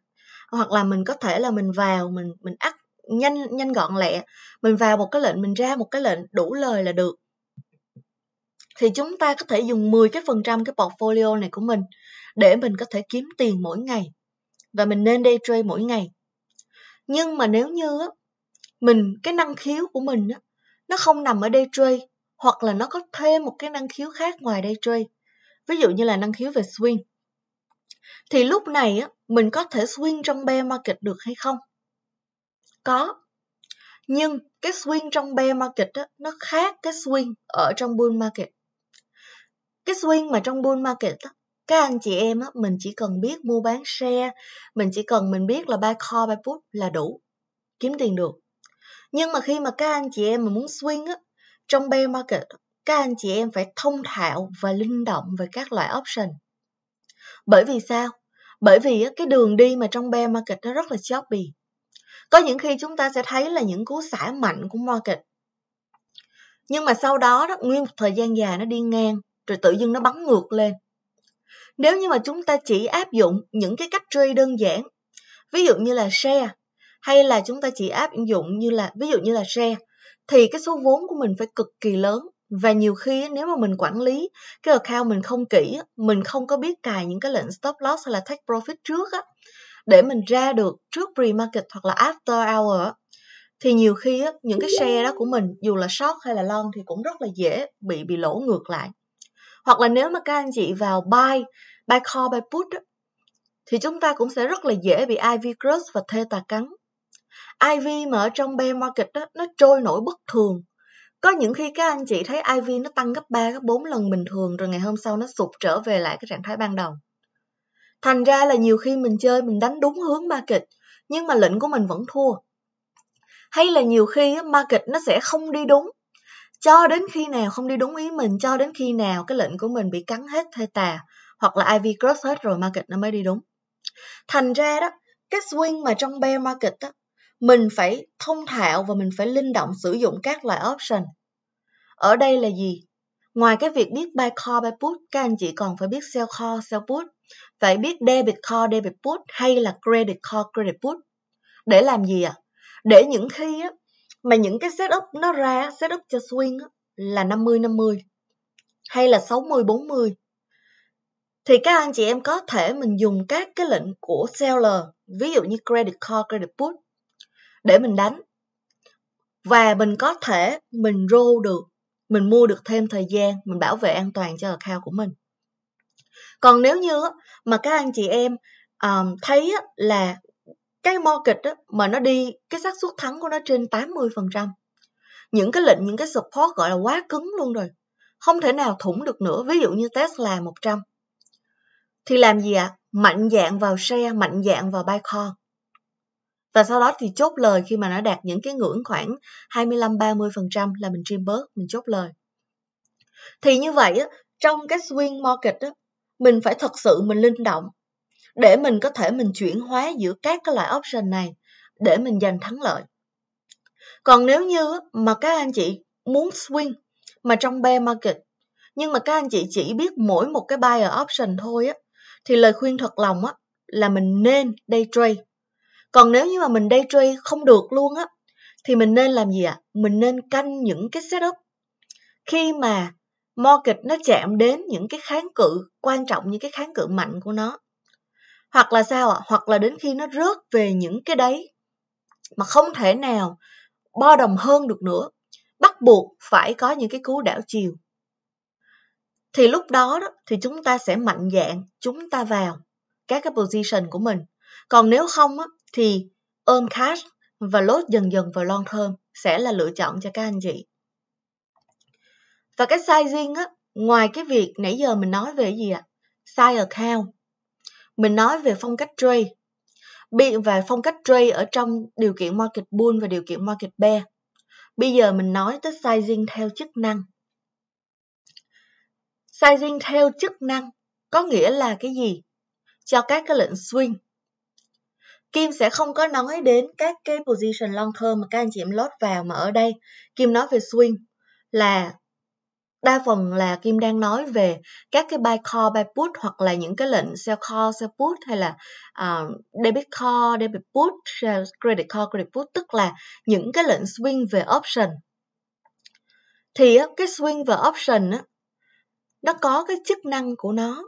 hoặc là mình có thể là mình vào mình mình ắt nhanh nhanh gọn lẹ mình vào một cái lệnh mình ra một cái lệnh đủ lời là được thì chúng ta có thể dùng 10 cái phần trăm cái portfolio này của mình để mình có thể kiếm tiền mỗi ngày và mình nên day trade mỗi ngày nhưng mà nếu như á, mình cái năng khiếu của mình á, nó không nằm ở day trade hoặc là nó có thêm một cái năng khiếu khác ngoài day trade ví dụ như là năng khiếu về swing thì lúc này á, mình có thể swing trong bear market được hay không có nhưng cái swing trong bear market á, nó khác cái swing ở trong bull market cái swing mà trong bull market á, các anh chị em á, mình chỉ cần biết mua bán xe mình chỉ cần mình biết là buy call buy put là đủ kiếm tiền được nhưng mà khi mà các anh chị em mà muốn swing á, trong bear market các anh chị em phải thông thạo và linh động về các loại option bởi vì sao bởi vì á, cái đường đi mà trong bear market nó rất là choppy có những khi chúng ta sẽ thấy là những cú xả mạnh của market nhưng mà sau đó đó nguyên một thời gian dài nó đi ngang rồi tự dưng nó bắn ngược lên nếu như mà chúng ta chỉ áp dụng những cái cách trade đơn giản ví dụ như là share hay là chúng ta chỉ áp dụng như là ví dụ như là share thì cái số vốn của mình phải cực kỳ lớn và nhiều khi nếu mà mình quản lý cái account mình không kỹ mình không có biết cài những cái lệnh stop loss hay là take profit trước á để mình ra được trước pre market hoặc là after hour thì nhiều khi những cái share đó của mình dù là short hay là long thì cũng rất là dễ bị bị lỗ ngược lại hoặc là nếu mà các anh chị vào buy buy call buy put thì chúng ta cũng sẽ rất là dễ bị IV cross và theta cắn IV mà ở trong bear market đó, nó trôi nổi bất thường có những khi các anh chị thấy IV nó tăng gấp 3, gấp 4 lần bình thường rồi ngày hôm sau nó sụp trở về lại cái trạng thái ban đầu. Thành ra là nhiều khi mình chơi mình đánh đúng hướng market nhưng mà lệnh của mình vẫn thua. Hay là nhiều khi market nó sẽ không đi đúng cho đến khi nào không đi đúng ý mình cho đến khi nào cái lệnh của mình bị cắn hết thê tà hoặc là IV cross hết rồi market nó mới đi đúng thành ra đó cái swing mà trong bear market đó, mình phải thông thạo và mình phải linh động sử dụng các loại option ở đây là gì ngoài cái việc biết buy call buy put các anh chị còn phải biết sell call sell put phải biết debit call debit put hay là credit call credit put để làm gì ạ à? để những khi á, mà những cái setup nó ra setup cho swing á, là 50 50 hay là 60 40 thì các anh chị em có thể mình dùng các cái lệnh của seller ví dụ như credit call credit put để mình đánh và mình có thể mình roll được mình mua được thêm thời gian mình bảo vệ an toàn cho account của mình còn nếu như mà các anh chị em um, thấy là cái market đó mà nó đi cái xác suất thắng của nó trên 80%. Những cái lệnh, những cái support gọi là quá cứng luôn rồi. Không thể nào thủng được nữa. Ví dụ như Tesla 100. Thì làm gì ạ? À? Mạnh dạng vào share, mạnh dạng vào Bitcoin. Và sau đó thì chốt lời khi mà nó đạt những cái ngưỡng khoảng 25-30% là mình trim bớt, mình chốt lời. Thì như vậy trong cái swing market á, mình phải thật sự mình linh động để mình có thể mình chuyển hóa giữa các cái loại option này để mình giành thắng lợi. Còn nếu như mà các anh chị muốn swing mà trong bear market nhưng mà các anh chị chỉ biết mỗi một cái buyer option thôi á thì lời khuyên thật lòng á là mình nên day trade. Còn nếu như mà mình day trade không được luôn á thì mình nên làm gì ạ? À? Mình nên canh những cái setup khi mà market nó chạm đến những cái kháng cự quan trọng như cái kháng cự mạnh của nó hoặc là sao ạ hoặc là đến khi nó rớt về những cái đấy mà không thể nào bo đồng hơn được nữa bắt buộc phải có những cái cú đảo chiều thì lúc đó, đó thì chúng ta sẽ mạnh dạng chúng ta vào các cái position của mình còn nếu không á, thì ôm cash và lốt dần dần vào long thơm sẽ là lựa chọn cho các anh chị và cái sizing á ngoài cái việc nãy giờ mình nói về gì ạ size account mình nói về phong cách trade biện và phong cách trade ở trong điều kiện market bull và điều kiện market bear. Bây giờ mình nói tới sizing theo chức năng. Sizing theo chức năng có nghĩa là cái gì? Cho các cái lệnh swing. Kim sẽ không có nói đến các cái position long term mà các anh chị em lót vào mà ở đây Kim nói về swing là đa phần là Kim đang nói về các cái buy call, buy put hoặc là những cái lệnh sell call, sell put hay là uh, debit call, debit put, uh, credit call, credit put tức là những cái lệnh swing về option. Thì cái swing về option uh, nó có cái chức năng của nó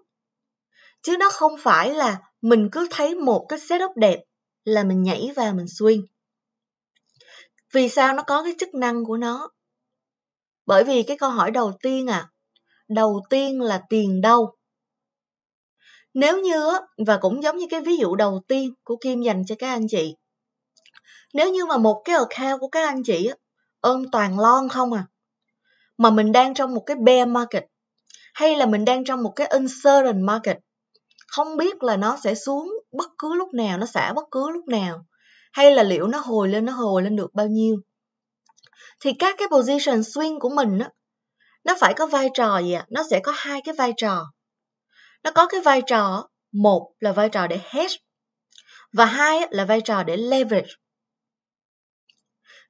chứ nó không phải là mình cứ thấy một cái setup đẹp là mình nhảy vào mình swing. Vì sao nó có cái chức năng của nó? Bởi vì cái câu hỏi đầu tiên à, đầu tiên là tiền đâu? Nếu như, và cũng giống như cái ví dụ đầu tiên của Kim dành cho các anh chị, nếu như mà một cái account của các anh chị ôm toàn lon không à, mà mình đang trong một cái bear market, hay là mình đang trong một cái uncertain market, không biết là nó sẽ xuống bất cứ lúc nào, nó xả bất cứ lúc nào, hay là liệu nó hồi lên, nó hồi lên được bao nhiêu thì các cái position swing của mình á, nó phải có vai trò gì ạ? Nó sẽ có hai cái vai trò. Nó có cái vai trò, một là vai trò để hedge và hai là vai trò để leverage.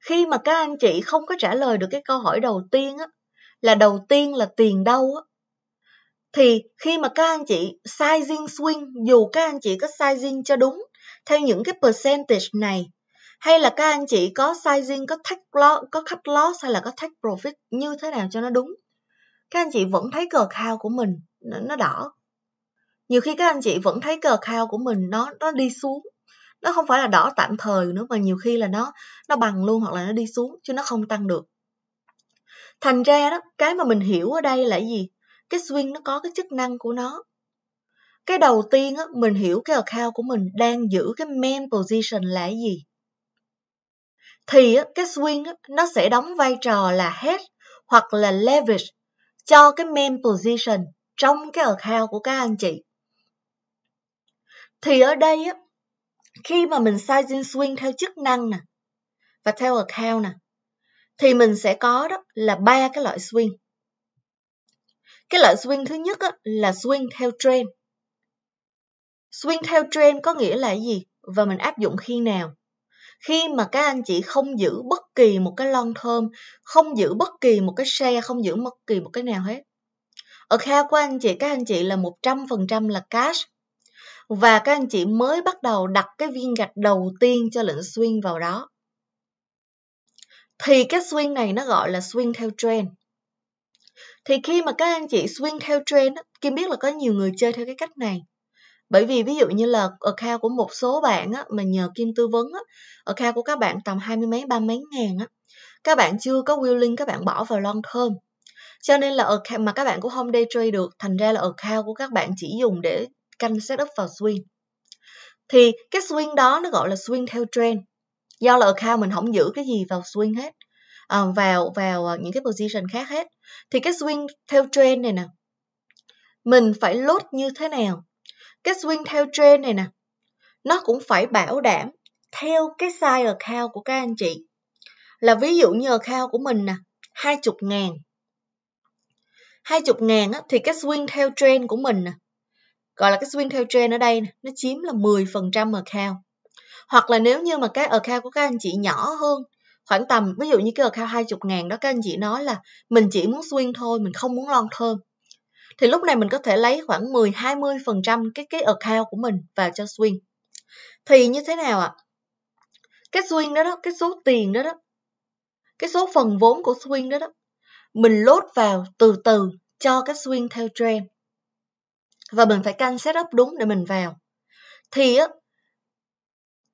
Khi mà các anh chị không có trả lời được cái câu hỏi đầu tiên á, là đầu tiên là tiền đâu á, thì khi mà các anh chị sizing swing dù các anh chị có sizing cho đúng theo những cái percentage này hay là các anh chị có sizing có tag loss có cut loss hay là có tag profit như thế nào cho nó đúng các anh chị vẫn thấy cờ khao của mình nó, nó đỏ nhiều khi các anh chị vẫn thấy cờ khao của mình nó nó đi xuống nó không phải là đỏ tạm thời nữa mà nhiều khi là nó nó bằng luôn hoặc là nó đi xuống chứ nó không tăng được thành ra đó cái mà mình hiểu ở đây là gì cái swing nó có cái chức năng của nó cái đầu tiên á, mình hiểu cái account của mình đang giữ cái main position là cái gì thì cái swing nó sẽ đóng vai trò là head hoặc là leverage cho cái main position trong cái account của các anh chị. Thì ở đây á, khi mà mình sizing swing theo chức năng nè và theo account nè thì mình sẽ có đó là ba cái loại swing. Cái loại swing thứ nhất á, là swing theo trend. Swing theo trend có nghĩa là gì và mình áp dụng khi nào? khi mà các anh chị không giữ bất kỳ một cái lon thơm không giữ bất kỳ một cái xe, không giữ bất kỳ một cái nào hết ở kha của anh chị các anh chị là 100% là cash và các anh chị mới bắt đầu đặt cái viên gạch đầu tiên cho lệnh swing vào đó thì cái swing này nó gọi là swing theo trend thì khi mà các anh chị swing theo trend Kim biết là có nhiều người chơi theo cái cách này bởi vì ví dụ như là account của một số bạn á, mà nhờ Kim tư vấn á, account của các bạn tầm hai mươi mấy ba mấy ngàn á, các bạn chưa có willing các bạn bỏ vào long term cho nên là account mà các bạn cũng không day trade được thành ra là account của các bạn chỉ dùng để canh setup vào swing thì cái swing đó nó gọi là swing theo trend do là account mình không giữ cái gì vào swing hết à, vào vào à, những cái position khác hết thì cái swing theo trend này nè mình phải lốt như thế nào cái swing theo trend này nè nó cũng phải bảo đảm theo cái size account của các anh chị là ví dụ như account của mình nè 20 ngàn 20 ngàn á, thì cái swing theo trend của mình nè gọi là cái swing theo trend ở đây nè, nó chiếm là 10% account hoặc là nếu như mà cái account của các anh chị nhỏ hơn khoảng tầm ví dụ như cái account 20 ngàn đó các anh chị nói là mình chỉ muốn swing thôi mình không muốn long thơm thì lúc này mình có thể lấy khoảng 10-20% cái cái account của mình vào cho swing. Thì như thế nào ạ? À? Cái swing đó đó, cái số tiền đó đó, cái số phần vốn của swing đó đó, mình lốt vào từ từ cho cái swing theo trend. Và mình phải canh setup đúng để mình vào. Thì á,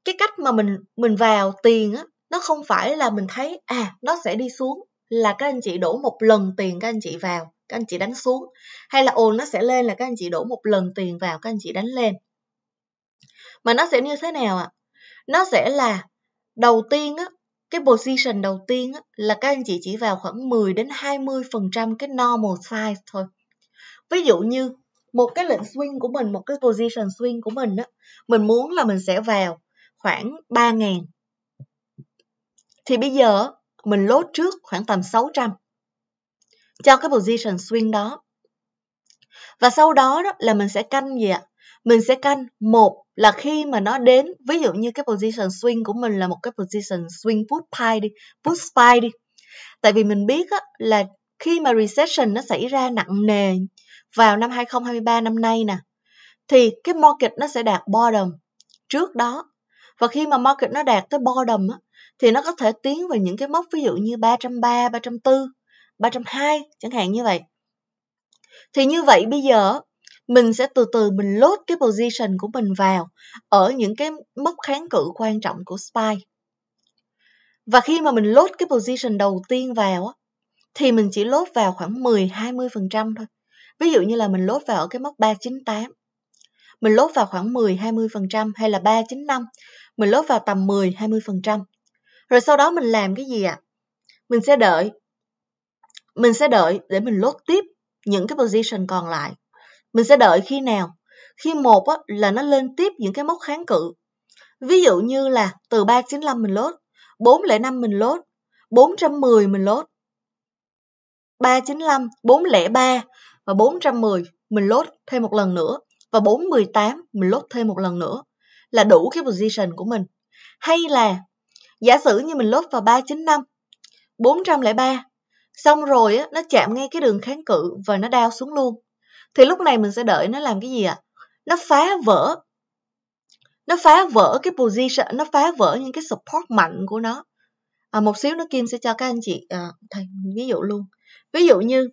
cái cách mà mình mình vào tiền á, nó không phải là mình thấy à nó sẽ đi xuống là các anh chị đổ một lần tiền các anh chị vào các anh chị đánh xuống hay là ồn nó sẽ lên là các anh chị đổ một lần tiền vào các anh chị đánh lên mà nó sẽ như thế nào ạ à? nó sẽ là đầu tiên á cái position đầu tiên á, là các anh chị chỉ vào khoảng 10 đến 20 phần trăm cái normal size thôi ví dụ như một cái lệnh swing của mình một cái position swing của mình á mình muốn là mình sẽ vào khoảng 3 000 thì bây giờ mình lốt trước khoảng tầm 600 cho cái position swing đó và sau đó, đó là mình sẽ canh gì ạ mình sẽ canh một là khi mà nó đến ví dụ như cái position swing của mình là một cái position swing put pie đi put spy đi tại vì mình biết á, là khi mà recession nó xảy ra nặng nề vào năm 2023 năm nay nè thì cái market nó sẽ đạt bottom trước đó và khi mà market nó đạt tới bottom á, thì nó có thể tiến vào những cái mốc ví dụ như 330, 340 320 chẳng hạn như vậy. Thì như vậy bây giờ mình sẽ từ từ mình lốt cái position của mình vào ở những cái mốc kháng cự quan trọng của SPY. Và khi mà mình lốt cái position đầu tiên vào thì mình chỉ lốt vào khoảng 10-20% thôi. Ví dụ như là mình lốt vào ở cái mốc 398. Mình lốt vào khoảng 10-20% hay là 395. Mình lốt vào tầm 10-20%. Rồi sau đó mình làm cái gì ạ? À? Mình sẽ đợi mình sẽ đợi để mình lốt tiếp những cái position còn lại mình sẽ đợi khi nào khi một á, là nó lên tiếp những cái mốc kháng cự ví dụ như là từ 395 mình lốt 405 mình lốt 410 mình lốt 395 403 và 410 mình lốt thêm một lần nữa và 418 mình lốt thêm một lần nữa là đủ cái position của mình hay là giả sử như mình lốt vào 395 403 xong rồi á, nó chạm ngay cái đường kháng cự và nó đau xuống luôn thì lúc này mình sẽ đợi nó làm cái gì ạ à? nó phá vỡ nó phá vỡ cái position nó phá vỡ những cái support mạnh của nó à, một xíu nữa kim sẽ cho các anh chị à, thầy ví dụ luôn ví dụ như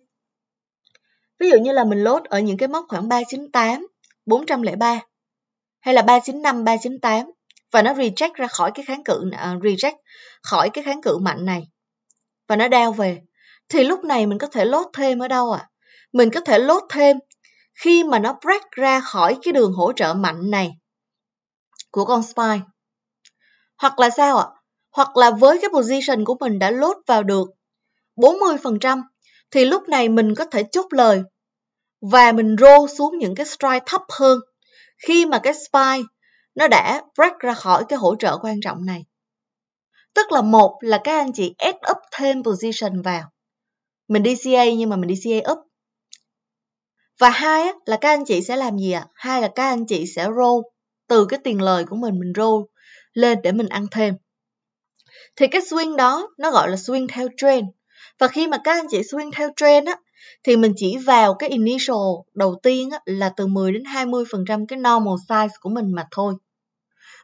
ví dụ như là mình lốt ở những cái mốc khoảng 398 403 hay là 395 398 và nó reject ra khỏi cái kháng cự uh, reject khỏi cái kháng cự mạnh này và nó đeo về thì lúc này mình có thể lốt thêm ở đâu ạ? À? Mình có thể lốt thêm khi mà nó break ra khỏi cái đường hỗ trợ mạnh này của con spine. Hoặc là sao ạ? Hoặc là với cái position của mình đã lốt vào được 40% thì lúc này mình có thể chốt lời và mình rô xuống những cái strike thấp hơn khi mà cái spine nó đã break ra khỏi cái hỗ trợ quan trọng này. Tức là một là các anh chị add up thêm position vào mình đi CA nhưng mà mình đi CA up và hai là các anh chị sẽ làm gì ạ? Hai là các anh chị sẽ roll từ cái tiền lời của mình mình roll lên để mình ăn thêm. Thì cái swing đó nó gọi là swing theo trend. Và khi mà các anh chị swing theo trend á thì mình chỉ vào cái initial đầu tiên á, là từ 10 đến 20% cái normal size của mình mà thôi.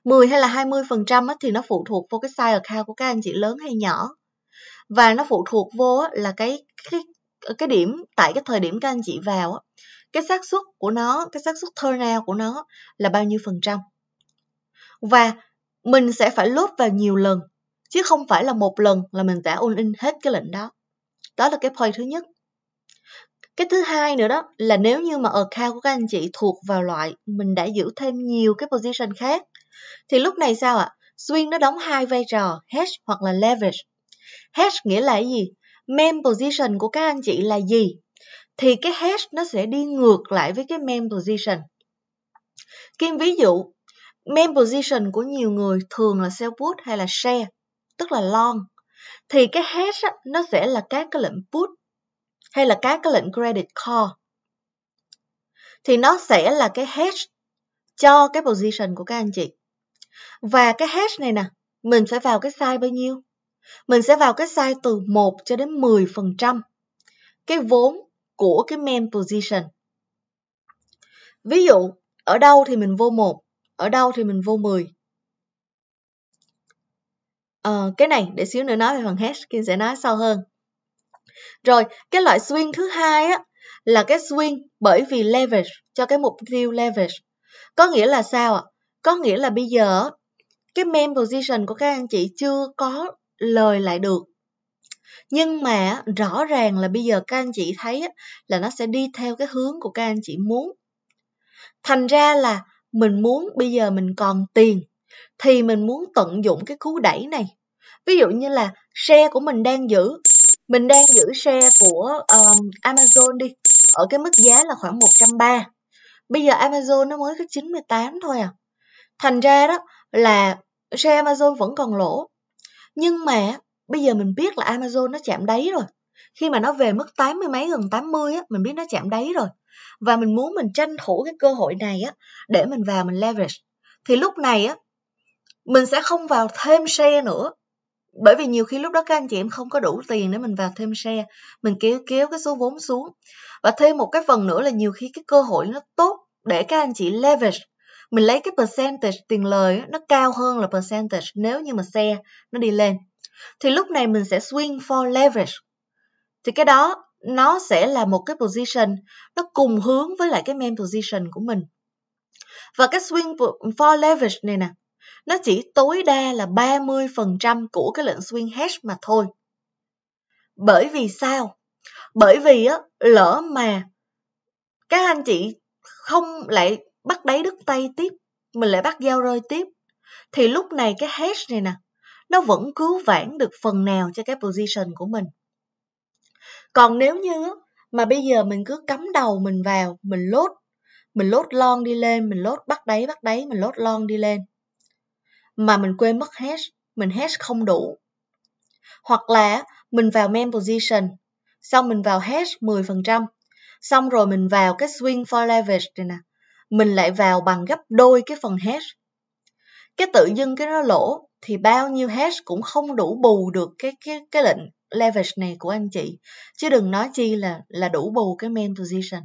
10 hay là 20% á, thì nó phụ thuộc vào cái size account của các anh chị lớn hay nhỏ và nó phụ thuộc vô là cái cái cái điểm tại cái thời điểm các anh chị vào cái xác suất của nó cái xác suất turnout của nó là bao nhiêu phần trăm và mình sẽ phải lốt vào nhiều lần chứ không phải là một lần là mình đã ôn in hết cái lệnh đó đó là cái point thứ nhất cái thứ hai nữa đó là nếu như mà account của các anh chị thuộc vào loại mình đã giữ thêm nhiều cái position khác thì lúc này sao ạ? Swing nó đóng hai vai trò hedge hoặc là leverage. Hash nghĩa là gì? Mem position của các anh chị là gì? Thì cái hash nó sẽ đi ngược lại với cái mem position. Kim ví dụ, mem position của nhiều người thường là sell put hay là share, tức là long. Thì cái hash á, nó sẽ là các cái lệnh put hay là các cái lệnh credit call. Thì nó sẽ là cái hash cho cái position của các anh chị. Và cái hash này nè, mình sẽ vào cái size bao nhiêu? Mình sẽ vào cái size từ 1 cho đến 10% cái vốn của cái main position. Ví dụ, ở đâu thì mình vô 1, ở đâu thì mình vô 10. À, ờ, cái này để xíu nữa nói về phần hash, Kim sẽ nói sau hơn. Rồi, cái loại swing thứ hai á là cái swing bởi vì leverage cho cái mục tiêu leverage. Có nghĩa là sao ạ? Có nghĩa là bây giờ cái main position của các anh chị chưa có lời lại được nhưng mà rõ ràng là bây giờ các anh chị thấy là nó sẽ đi theo cái hướng của các anh chị muốn thành ra là mình muốn bây giờ mình còn tiền thì mình muốn tận dụng cái cú đẩy này ví dụ như là xe của mình đang giữ mình đang giữ xe của um, Amazon đi ở cái mức giá là khoảng một trăm ba bây giờ Amazon nó mới có tám thôi à thành ra đó là xe Amazon vẫn còn lỗ nhưng mà bây giờ mình biết là Amazon nó chạm đáy rồi khi mà nó về mức tám mươi mấy gần 80 á mình biết nó chạm đáy rồi và mình muốn mình tranh thủ cái cơ hội này á để mình vào mình leverage thì lúc này á mình sẽ không vào thêm xe nữa bởi vì nhiều khi lúc đó các anh chị em không có đủ tiền để mình vào thêm xe mình kéo kéo cái số vốn xuống và thêm một cái phần nữa là nhiều khi cái cơ hội nó tốt để các anh chị leverage mình lấy cái percentage tiền lời nó cao hơn là percentage nếu như mà xe nó đi lên thì lúc này mình sẽ swing for leverage thì cái đó nó sẽ là một cái position nó cùng hướng với lại cái main position của mình và cái swing for leverage này nè nó chỉ tối đa là 30% của cái lệnh swing hedge mà thôi bởi vì sao bởi vì á lỡ mà các anh chị không lại bắt đáy đứt tay tiếp mình lại bắt dao rơi tiếp thì lúc này cái hash này nè nó vẫn cứu vãn được phần nào cho cái position của mình còn nếu như mà bây giờ mình cứ cắm đầu mình vào mình lốt mình lốt lon đi lên mình lốt bắt đáy bắt đáy mình lốt lon đi lên mà mình quên mất hash mình hash không đủ hoặc là mình vào main position xong mình vào hash 10% xong rồi mình vào cái swing for leverage này nè mình lại vào bằng gấp đôi cái phần hash. Cái tự dưng cái nó lỗ thì bao nhiêu hash cũng không đủ bù được cái cái cái lệnh leverage này của anh chị chứ đừng nói chi là là đủ bù cái main position.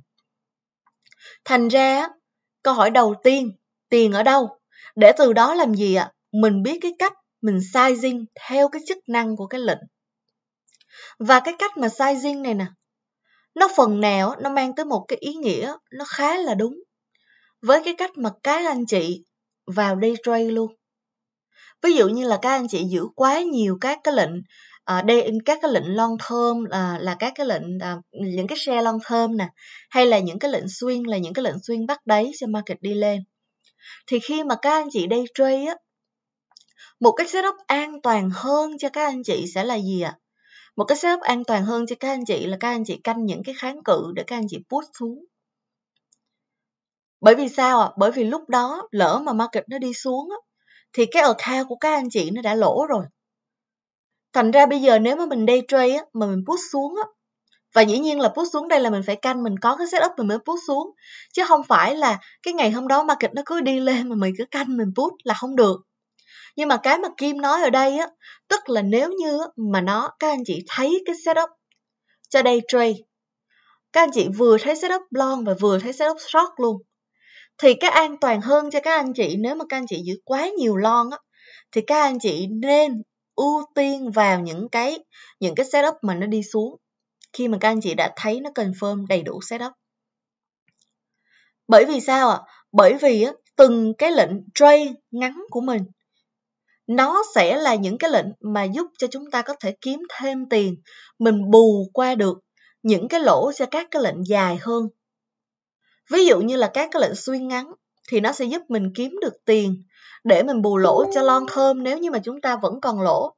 Thành ra câu hỏi đầu tiên tiền ở đâu? Để từ đó làm gì ạ? Mình biết cái cách mình sizing theo cái chức năng của cái lệnh. Và cái cách mà sizing này nè, nó phần nào nó mang tới một cái ý nghĩa nó khá là đúng với cái cách mà các anh chị vào day trade luôn ví dụ như là các anh chị giữ quá nhiều các cái lệnh uh, ờ, đây các cái lệnh long thơm là ờ, uh, là các cái lệnh uh, những cái share long thơm nè hay là những cái lệnh xuyên là những cái lệnh xuyên bắt đáy cho market đi lên thì khi mà các anh chị day trade á một cái setup an toàn hơn cho các anh chị sẽ là gì ạ một cái setup an toàn hơn cho các anh chị là các anh chị canh những cái kháng cự để các anh chị push xuống bởi vì sao ạ à? bởi vì lúc đó lỡ mà market nó đi xuống á, thì cái account của các anh chị nó đã lỗ rồi thành ra bây giờ nếu mà mình day trade á, mà mình push xuống á, và dĩ nhiên là push xuống đây là mình phải canh mình có cái setup mình mới push xuống chứ không phải là cái ngày hôm đó market nó cứ đi lên mà mình cứ canh mình push là không được nhưng mà cái mà kim nói ở đây á tức là nếu như mà nó các anh chị thấy cái setup cho day trade các anh chị vừa thấy setup long và vừa thấy setup short luôn thì cái an toàn hơn cho các anh chị nếu mà các anh chị giữ quá nhiều lon á thì các anh chị nên ưu tiên vào những cái những cái setup mà nó đi xuống khi mà các anh chị đã thấy nó confirm đầy đủ setup bởi vì sao ạ à? bởi vì á, từng cái lệnh trade ngắn của mình nó sẽ là những cái lệnh mà giúp cho chúng ta có thể kiếm thêm tiền mình bù qua được những cái lỗ cho các cái lệnh dài hơn ví dụ như là các cái lệnh xuyên ngắn thì nó sẽ giúp mình kiếm được tiền để mình bù lỗ cho lon thơm nếu như mà chúng ta vẫn còn lỗ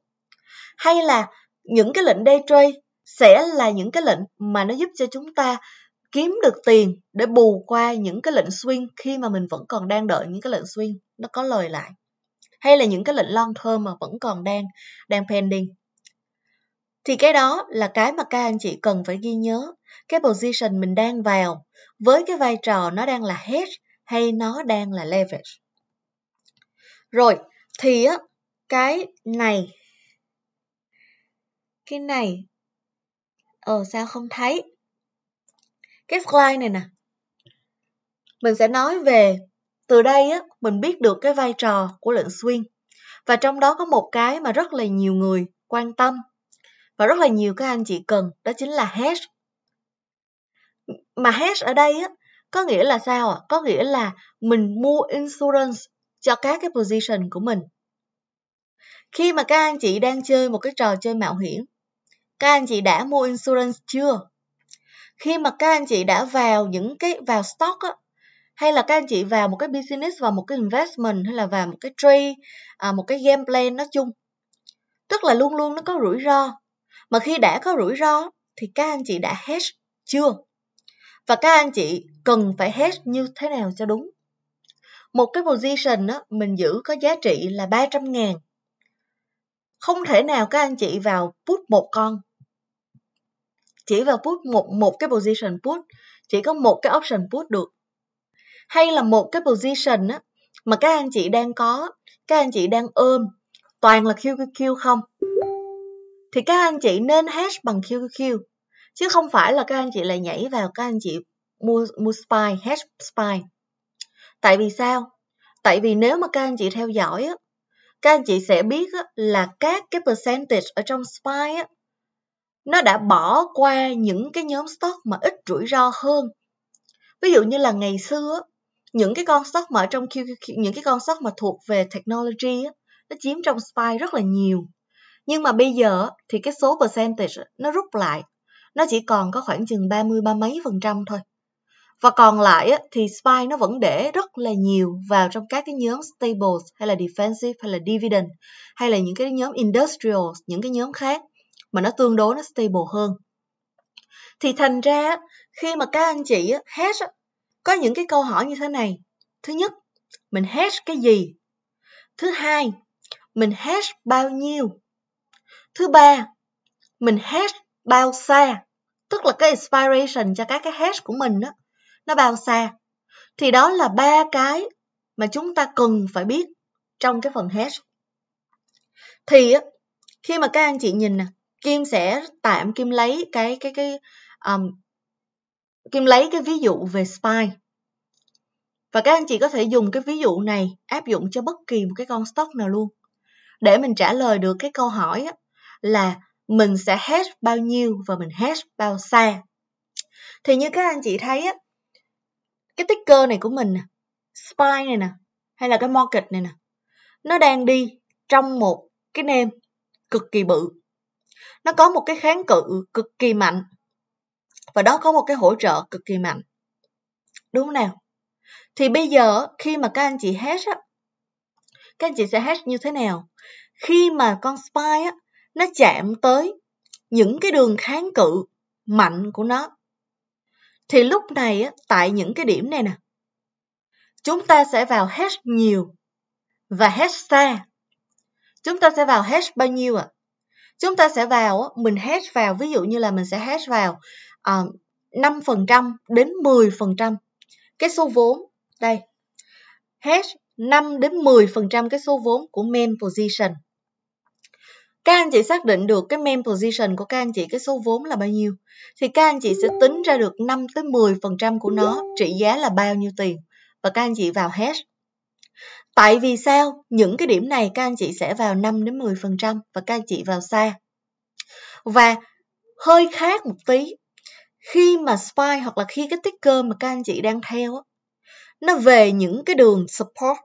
hay là những cái lệnh day trade sẽ là những cái lệnh mà nó giúp cho chúng ta kiếm được tiền để bù qua những cái lệnh xuyên khi mà mình vẫn còn đang đợi những cái lệnh xuyên nó có lời lại hay là những cái lệnh long thơm mà vẫn còn đang đang pending thì cái đó là cái mà các anh chị cần phải ghi nhớ cái position mình đang vào với cái vai trò nó đang là hedge hay nó đang là leverage. Rồi, thì á, cái này, cái này, ờ sao không thấy? Cái slide này nè, mình sẽ nói về, từ đây á, mình biết được cái vai trò của lệnh swing. Và trong đó có một cái mà rất là nhiều người quan tâm và rất là nhiều các anh chị cần, đó chính là hedge mà hedge ở đây á có nghĩa là sao ạ? Có nghĩa là mình mua insurance cho các cái position của mình. Khi mà các anh chị đang chơi một cái trò chơi mạo hiểm, các anh chị đã mua insurance chưa? Khi mà các anh chị đã vào những cái vào stock á, hay là các anh chị vào một cái business vào một cái investment hay là vào một cái trade, à, một cái game plan nói chung. Tức là luôn luôn nó có rủi ro. Mà khi đã có rủi ro thì các anh chị đã hedge chưa? và các anh chị cần phải hedge như thế nào cho đúng một cái position đó, mình giữ có giá trị là 300 ngàn không thể nào các anh chị vào put một con chỉ vào put một một cái position put chỉ có một cái option put được hay là một cái position á, mà các anh chị đang có các anh chị đang ôm toàn là QQQ không thì các anh chị nên hash bằng QQQ chứ không phải là các anh chị lại nhảy vào các anh chị mua mua spy hedge spy tại vì sao tại vì nếu mà các anh chị theo dõi á các anh chị sẽ biết á, là các cái percentage ở trong spy á, nó đã bỏ qua những cái nhóm stock mà ít rủi ro hơn ví dụ như là ngày xưa những cái con stock mà ở trong QQQ, những cái con stock mà thuộc về technology á, nó chiếm trong spy rất là nhiều nhưng mà bây giờ thì cái số percentage nó rút lại nó chỉ còn có khoảng chừng 30 ba mấy phần trăm thôi. Và còn lại thì SPY nó vẫn để rất là nhiều vào trong các cái nhóm Stables hay là Defensive hay là Dividend hay là những cái nhóm Industrials, những cái nhóm khác mà nó tương đối nó stable hơn. Thì thành ra khi mà các anh chị hedge có những cái câu hỏi như thế này. Thứ nhất, mình hedge cái gì? Thứ hai, mình hedge bao nhiêu? Thứ ba, mình hedge bao xa tức là cái inspiration cho các cái hash của mình đó, nó bao xa thì đó là ba cái mà chúng ta cần phải biết trong cái phần hash thì khi mà các anh chị nhìn nè kim sẽ tạm kim lấy cái cái cái um, kim lấy cái ví dụ về spy và các anh chị có thể dùng cái ví dụ này áp dụng cho bất kỳ một cái con stock nào luôn để mình trả lời được cái câu hỏi là mình sẽ hedge bao nhiêu và mình hedge bao xa thì như các anh chị thấy á cái ticker này của mình nè spy này nè hay là cái market này nè nó đang đi trong một cái nêm cực kỳ bự nó có một cái kháng cự cực kỳ mạnh và đó có một cái hỗ trợ cực kỳ mạnh đúng không nào thì bây giờ khi mà các anh chị hedge á các anh chị sẽ hedge như thế nào khi mà con spy á nó chạm tới những cái đường kháng cự mạnh của nó thì lúc này tại những cái điểm này nè chúng ta sẽ vào hết nhiều và hết xa chúng ta sẽ vào hết bao nhiêu ạ à? chúng ta sẽ vào mình hết vào ví dụ như là mình sẽ hết vào uh, à, 5% đến 10% cái số vốn đây hết 5 đến 10% cái số vốn của main position các anh chị xác định được cái main position của các anh chị cái số vốn là bao nhiêu thì các anh chị sẽ tính ra được 5 tới 10% của nó trị giá là bao nhiêu tiền và các anh chị vào hedge. Tại vì sao? Những cái điểm này các anh chị sẽ vào 5 đến 10% và các anh chị vào xa. Và hơi khác một tí, khi mà SPY hoặc là khi cái ticker mà các anh chị đang theo nó về những cái đường support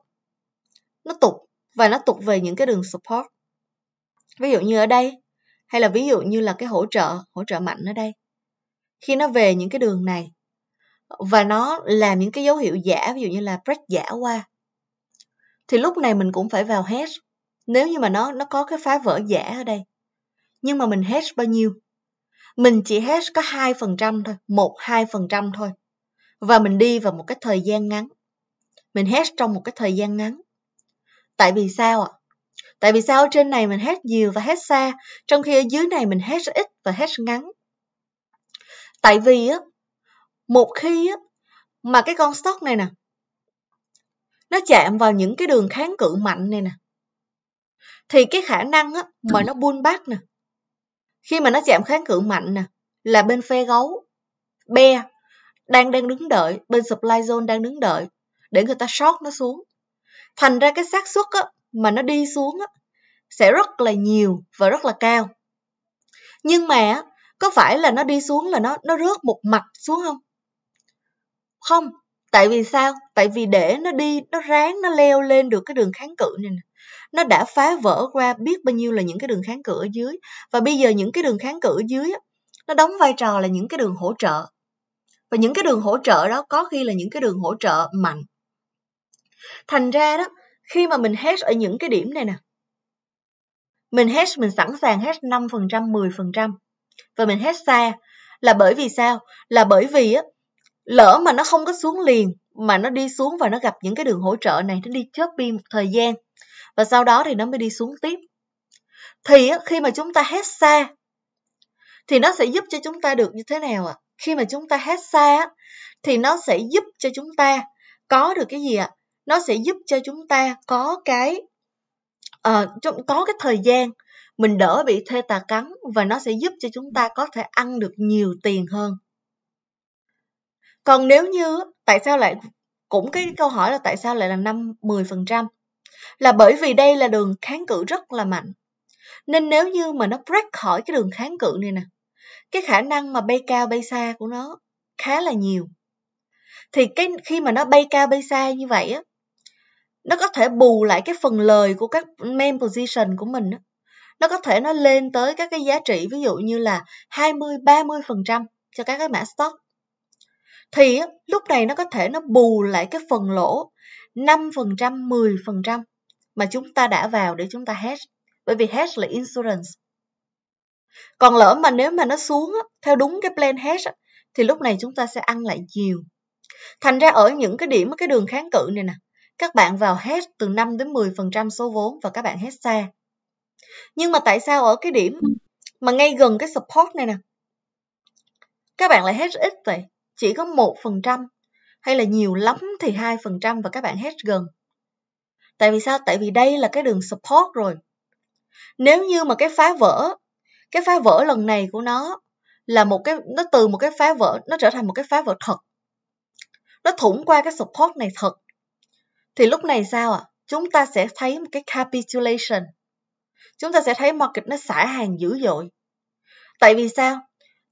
nó tụt và nó tụt về những cái đường support ví dụ như ở đây hay là ví dụ như là cái hỗ trợ hỗ trợ mạnh ở đây khi nó về những cái đường này và nó làm những cái dấu hiệu giả ví dụ như là break giả qua thì lúc này mình cũng phải vào hash nếu như mà nó nó có cái phá vỡ giả ở đây nhưng mà mình hash bao nhiêu mình chỉ hash có hai phần trăm thôi, một hai phần trăm thôi. Và mình đi vào một cái thời gian ngắn. Mình hash trong một cái thời gian ngắn. Tại vì sao ạ? Tại vì sao trên này mình hát nhiều và hát xa, trong khi ở dưới này mình hét ít và hát ngắn? Tại vì á, một khi á, mà cái con stock này nè, nó chạm vào những cái đường kháng cự mạnh này nè, thì cái khả năng á, mà nó buôn back nè, khi mà nó chạm kháng cự mạnh nè, là bên phe gấu, be, đang đang đứng đợi, bên supply zone đang đứng đợi, để người ta short nó xuống. Thành ra cái xác suất á, mà nó đi xuống á, sẽ rất là nhiều và rất là cao. Nhưng mà á có phải là nó đi xuống là nó nó rớt một mặt xuống không? Không, tại vì sao? Tại vì để nó đi, nó ráng nó leo lên được cái đường kháng cự này nè. Nó đã phá vỡ qua biết bao nhiêu là những cái đường kháng cự ở dưới và bây giờ những cái đường kháng cự ở dưới á, nó đóng vai trò là những cái đường hỗ trợ. Và những cái đường hỗ trợ đó có khi là những cái đường hỗ trợ mạnh. Thành ra đó, khi mà mình hết ở những cái điểm này nè mình hết mình sẵn sàng hết 5%, 10% và mình hết xa là bởi vì sao? Là bởi vì á lỡ mà nó không có xuống liền mà nó đi xuống và nó gặp những cái đường hỗ trợ này nó đi chớp pin một thời gian và sau đó thì nó mới đi xuống tiếp. Thì á, khi mà chúng ta hết xa thì nó sẽ giúp cho chúng ta được như thế nào ạ? À? Khi mà chúng ta hết xa á, thì nó sẽ giúp cho chúng ta có được cái gì ạ? À? nó sẽ giúp cho chúng ta có cái uh, có cái thời gian mình đỡ bị thê tà cắn và nó sẽ giúp cho chúng ta có thể ăn được nhiều tiền hơn còn nếu như tại sao lại cũng cái câu hỏi là tại sao lại là năm 10%? Là bởi vì đây là đường kháng cự rất là mạnh. Nên nếu như mà nó break khỏi cái đường kháng cự này nè, cái khả năng mà bay cao bay xa của nó khá là nhiều. Thì cái khi mà nó bay cao bay xa như vậy á, nó có thể bù lại cái phần lời của các main position của mình đó. nó có thể nó lên tới các cái giá trị ví dụ như là 20 30 phần trăm cho các cái mã stock thì lúc này nó có thể nó bù lại cái phần lỗ 5 phần trăm 10 phần trăm mà chúng ta đã vào để chúng ta hedge bởi vì hedge là insurance còn lỡ mà nếu mà nó xuống theo đúng cái plan hedge thì lúc này chúng ta sẽ ăn lại nhiều thành ra ở những cái điểm cái đường kháng cự này nè các bạn vào hết từ 5 đến 10% số vốn và các bạn hết xa. Nhưng mà tại sao ở cái điểm mà ngay gần cái support này nè, các bạn lại hết ít vậy? Chỉ có 1% hay là nhiều lắm thì 2% và các bạn hết gần. Tại vì sao? Tại vì đây là cái đường support rồi. Nếu như mà cái phá vỡ, cái phá vỡ lần này của nó là một cái nó từ một cái phá vỡ nó trở thành một cái phá vỡ thật. Nó thủng qua cái support này thật thì lúc này sao ạ? À? Chúng ta sẽ thấy một cái capitulation. Chúng ta sẽ thấy market nó xả hàng dữ dội. Tại vì sao?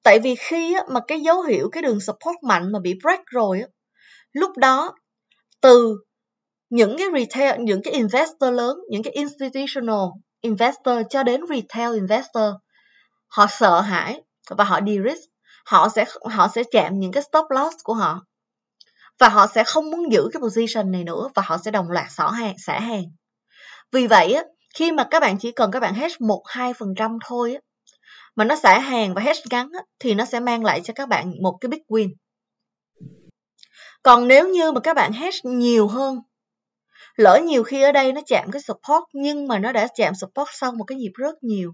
Tại vì khi mà cái dấu hiệu cái đường support mạnh mà bị break rồi, lúc đó từ những cái retail, những cái investor lớn, những cái institutional investor cho đến retail investor, họ sợ hãi và họ de-risk, họ sẽ họ sẽ chạm những cái stop loss của họ và họ sẽ không muốn giữ cái position này nữa và họ sẽ đồng loạt xỏ hàng xả hàng vì vậy á, khi mà các bạn chỉ cần các bạn hết một hai phần trăm thôi á, mà nó xả hàng và hết ngắn á, thì nó sẽ mang lại cho các bạn một cái big win còn nếu như mà các bạn hết nhiều hơn lỡ nhiều khi ở đây nó chạm cái support nhưng mà nó đã chạm support sau một cái nhịp rất nhiều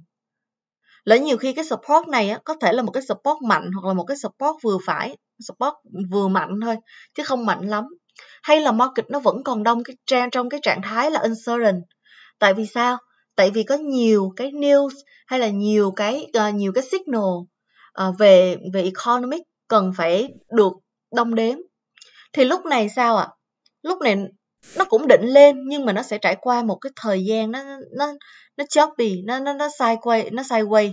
lỡ nhiều khi cái support này á, có thể là một cái support mạnh hoặc là một cái support vừa phải spot vừa mạnh thôi chứ không mạnh lắm hay là market nó vẫn còn đông cái trang trong cái trạng thái là uncertain tại vì sao tại vì có nhiều cái news hay là nhiều cái uh, nhiều cái signal uh, về về economic cần phải được đong đếm thì lúc này sao ạ à? lúc này nó cũng định lên nhưng mà nó sẽ trải qua một cái thời gian nó nó nó choppy nó nó nó sideways nó sideways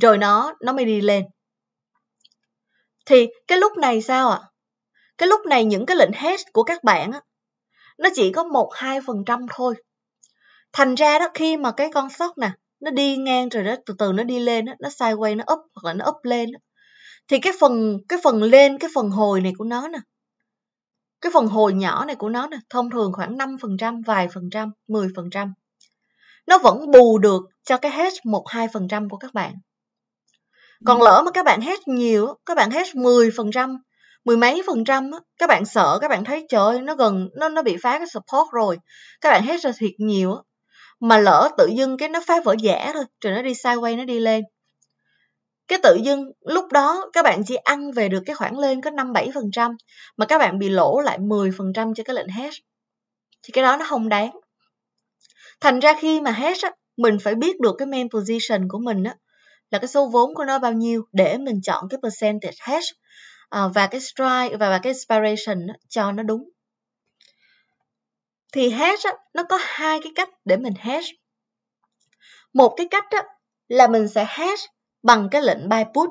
rồi nó nó mới đi lên thì cái lúc này sao ạ? Cái lúc này những cái lệnh hedge của các bạn á, nó chỉ có 1-2% thôi. Thành ra đó khi mà cái con sóc nè, nó đi ngang rồi đó, từ từ nó đi lên, đó, nó sideways, nó up hoặc là nó up lên. Đó. Thì cái phần cái phần lên, cái phần hồi này của nó nè, cái phần hồi nhỏ này của nó nè, thông thường khoảng 5%, vài phần trăm, 10%. Nó vẫn bù được cho cái hedge 1-2% của các bạn còn lỡ mà các bạn hết nhiều các bạn hết 10 phần mười mấy phần trăm các bạn sợ các bạn thấy trời nó gần nó nó bị phá cái support rồi các bạn hết ra thiệt nhiều mà lỡ tự dưng cái nó phá vỡ giả thôi rồi nó đi sideways nó đi lên cái tự dưng lúc đó các bạn chỉ ăn về được cái khoản lên có 5-7%, mà các bạn bị lỗ lại 10 phần cho cái lệnh hết, thì cái đó nó không đáng thành ra khi mà hết á, mình phải biết được cái main position của mình á, là cái số vốn của nó bao nhiêu để mình chọn cái percentage hash à, và cái strike và và cái expiration cho nó đúng thì hash nó có hai cái cách để mình hash một cái cách là mình sẽ hash bằng cái lệnh buy put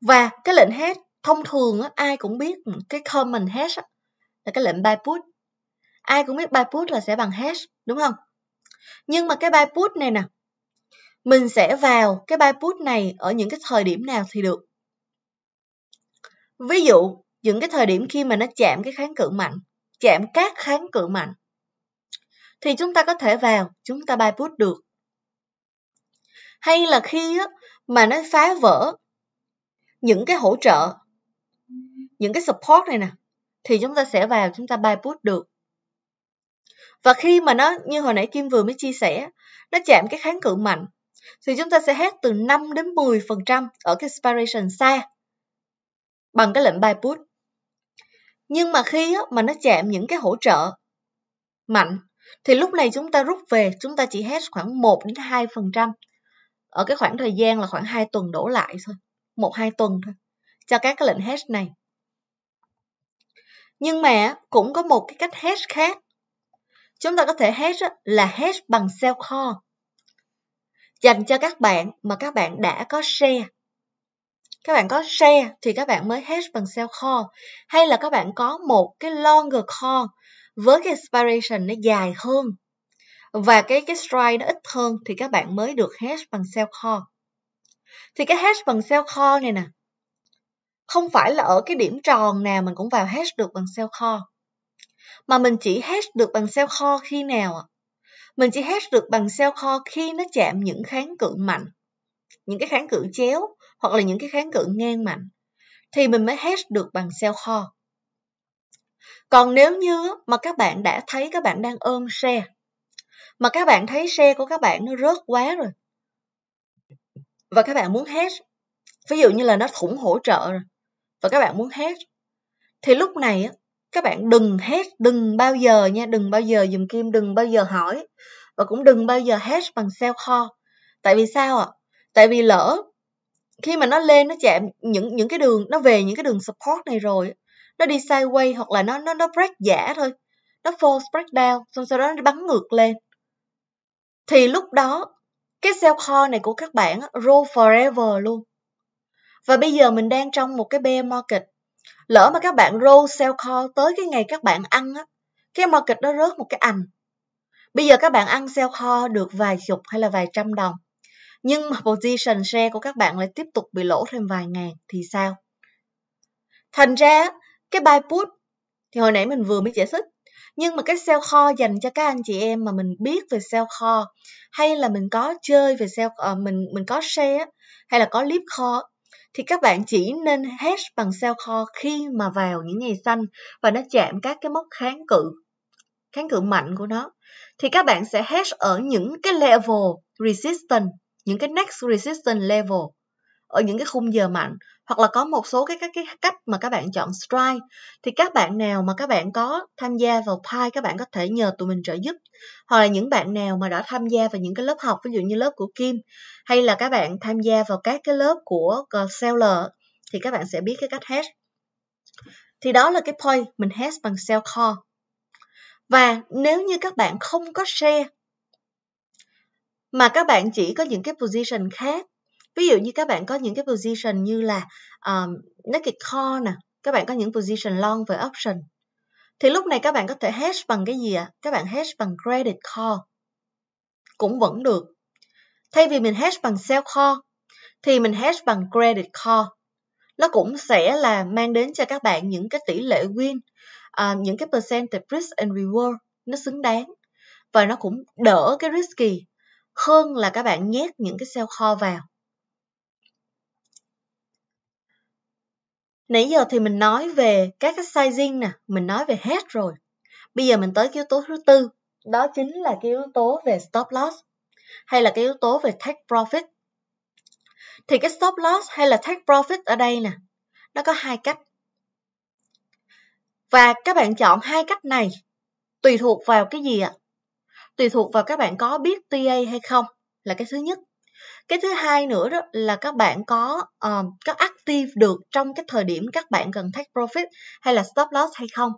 và cái lệnh hash thông thường ai cũng biết cái common hash là cái lệnh buy put ai cũng biết buy put là sẽ bằng hash đúng không nhưng mà cái buy put này nè mình sẽ vào cái buy put này ở những cái thời điểm nào thì được. Ví dụ, những cái thời điểm khi mà nó chạm cái kháng cự mạnh, chạm các kháng cự mạnh, thì chúng ta có thể vào, chúng ta buy put được. Hay là khi mà nó phá vỡ những cái hỗ trợ, những cái support này nè, thì chúng ta sẽ vào, chúng ta buy put được. Và khi mà nó, như hồi nãy Kim vừa mới chia sẻ, nó chạm cái kháng cự mạnh, thì chúng ta sẽ hết từ 5 đến 10% ở cái expiration xa bằng cái lệnh buy put. Nhưng mà khi mà nó chạm những cái hỗ trợ mạnh thì lúc này chúng ta rút về, chúng ta chỉ hết khoảng 1 đến 2% ở cái khoảng thời gian là khoảng 2 tuần đổ lại thôi, 1 2 tuần thôi cho các cái lệnh hết này. Nhưng mà cũng có một cái cách hết khác. Chúng ta có thể hết là hết bằng sell call dành cho các bạn mà các bạn đã có share các bạn có share thì các bạn mới hash bằng sell call hay là các bạn có một cái longer call với cái expiration nó dài hơn và cái cái strike nó ít hơn thì các bạn mới được hash bằng sell call thì cái hash bằng sell call này nè không phải là ở cái điểm tròn nào mình cũng vào hash được bằng sell call mà mình chỉ hash được bằng sell call khi nào ạ mình chỉ hết được bằng cell core khi nó chạm những kháng cự mạnh, những cái kháng cự chéo hoặc là những cái kháng cự ngang mạnh thì mình mới hết được bằng cell core. Còn nếu như mà các bạn đã thấy các bạn đang ôm xe, mà các bạn thấy xe của các bạn nó rớt quá rồi và các bạn muốn hết, ví dụ như là nó thủng hỗ trợ rồi và các bạn muốn hết, thì lúc này các bạn đừng hết, đừng bao giờ nha đừng bao giờ dùng kim đừng bao giờ hỏi và cũng đừng bao giờ hết bằng sao kho tại vì sao ạ à? tại vì lỡ khi mà nó lên nó chạm những những cái đường nó về những cái đường support này rồi nó đi sideways hoặc là nó nó nó break giả thôi nó false break down xong sau đó nó bắn ngược lên thì lúc đó cái sell call này của các bạn roll forever luôn và bây giờ mình đang trong một cái bear market lỡ mà các bạn roll sell call tới cái ngày các bạn ăn á cái market nó rớt một cái ảnh bây giờ các bạn ăn sell call được vài chục hay là vài trăm đồng nhưng mà position share của các bạn lại tiếp tục bị lỗ thêm vài ngàn thì sao thành ra cái buy put thì hồi nãy mình vừa mới giải thích nhưng mà cái sell kho dành cho các anh chị em mà mình biết về sell kho hay là mình có chơi về sell uh, ờ, mình mình có share hay là có clip kho thì các bạn chỉ nên hedge bằng sell call khi mà vào những ngày xanh và nó chạm các cái mốc kháng cự kháng cự mạnh của nó thì các bạn sẽ hedge ở những cái level resistance những cái next resistance level ở những cái khung giờ mạnh hoặc là có một số cái các cái cách mà các bạn chọn Stripe thì các bạn nào mà các bạn có tham gia vào Pi các bạn có thể nhờ tụi mình trợ giúp hoặc là những bạn nào mà đã tham gia vào những cái lớp học ví dụ như lớp của Kim hay là các bạn tham gia vào các cái lớp của ờ, seller thì các bạn sẽ biết cái cách hash thì đó là cái point mình hash bằng sell call và nếu như các bạn không có share mà các bạn chỉ có những cái position khác ví dụ như các bạn có những cái position như là um, ờ, naked call nè các bạn có những position long về option thì lúc này các bạn có thể hedge bằng cái gì ạ? À? Các bạn hedge bằng credit call cũng vẫn được. Thay vì mình hedge bằng sell call thì mình hedge bằng credit call. Nó cũng sẽ là mang đến cho các bạn những cái tỷ lệ win, uh, những cái percentage risk and reward nó xứng đáng và nó cũng đỡ cái risky hơn là các bạn nhét những cái sell call vào. Nãy giờ thì mình nói về các cái sizing nè, mình nói về hết rồi. Bây giờ mình tới cái yếu tố thứ tư, đó chính là cái yếu tố về stop loss hay là cái yếu tố về take profit. Thì cái stop loss hay là take profit ở đây nè, nó có hai cách. Và các bạn chọn hai cách này tùy thuộc vào cái gì ạ? Tùy thuộc vào các bạn có biết TA hay không là cái thứ nhất cái thứ hai nữa đó là các bạn có uh, có active được trong cái thời điểm các bạn cần take profit hay là stop loss hay không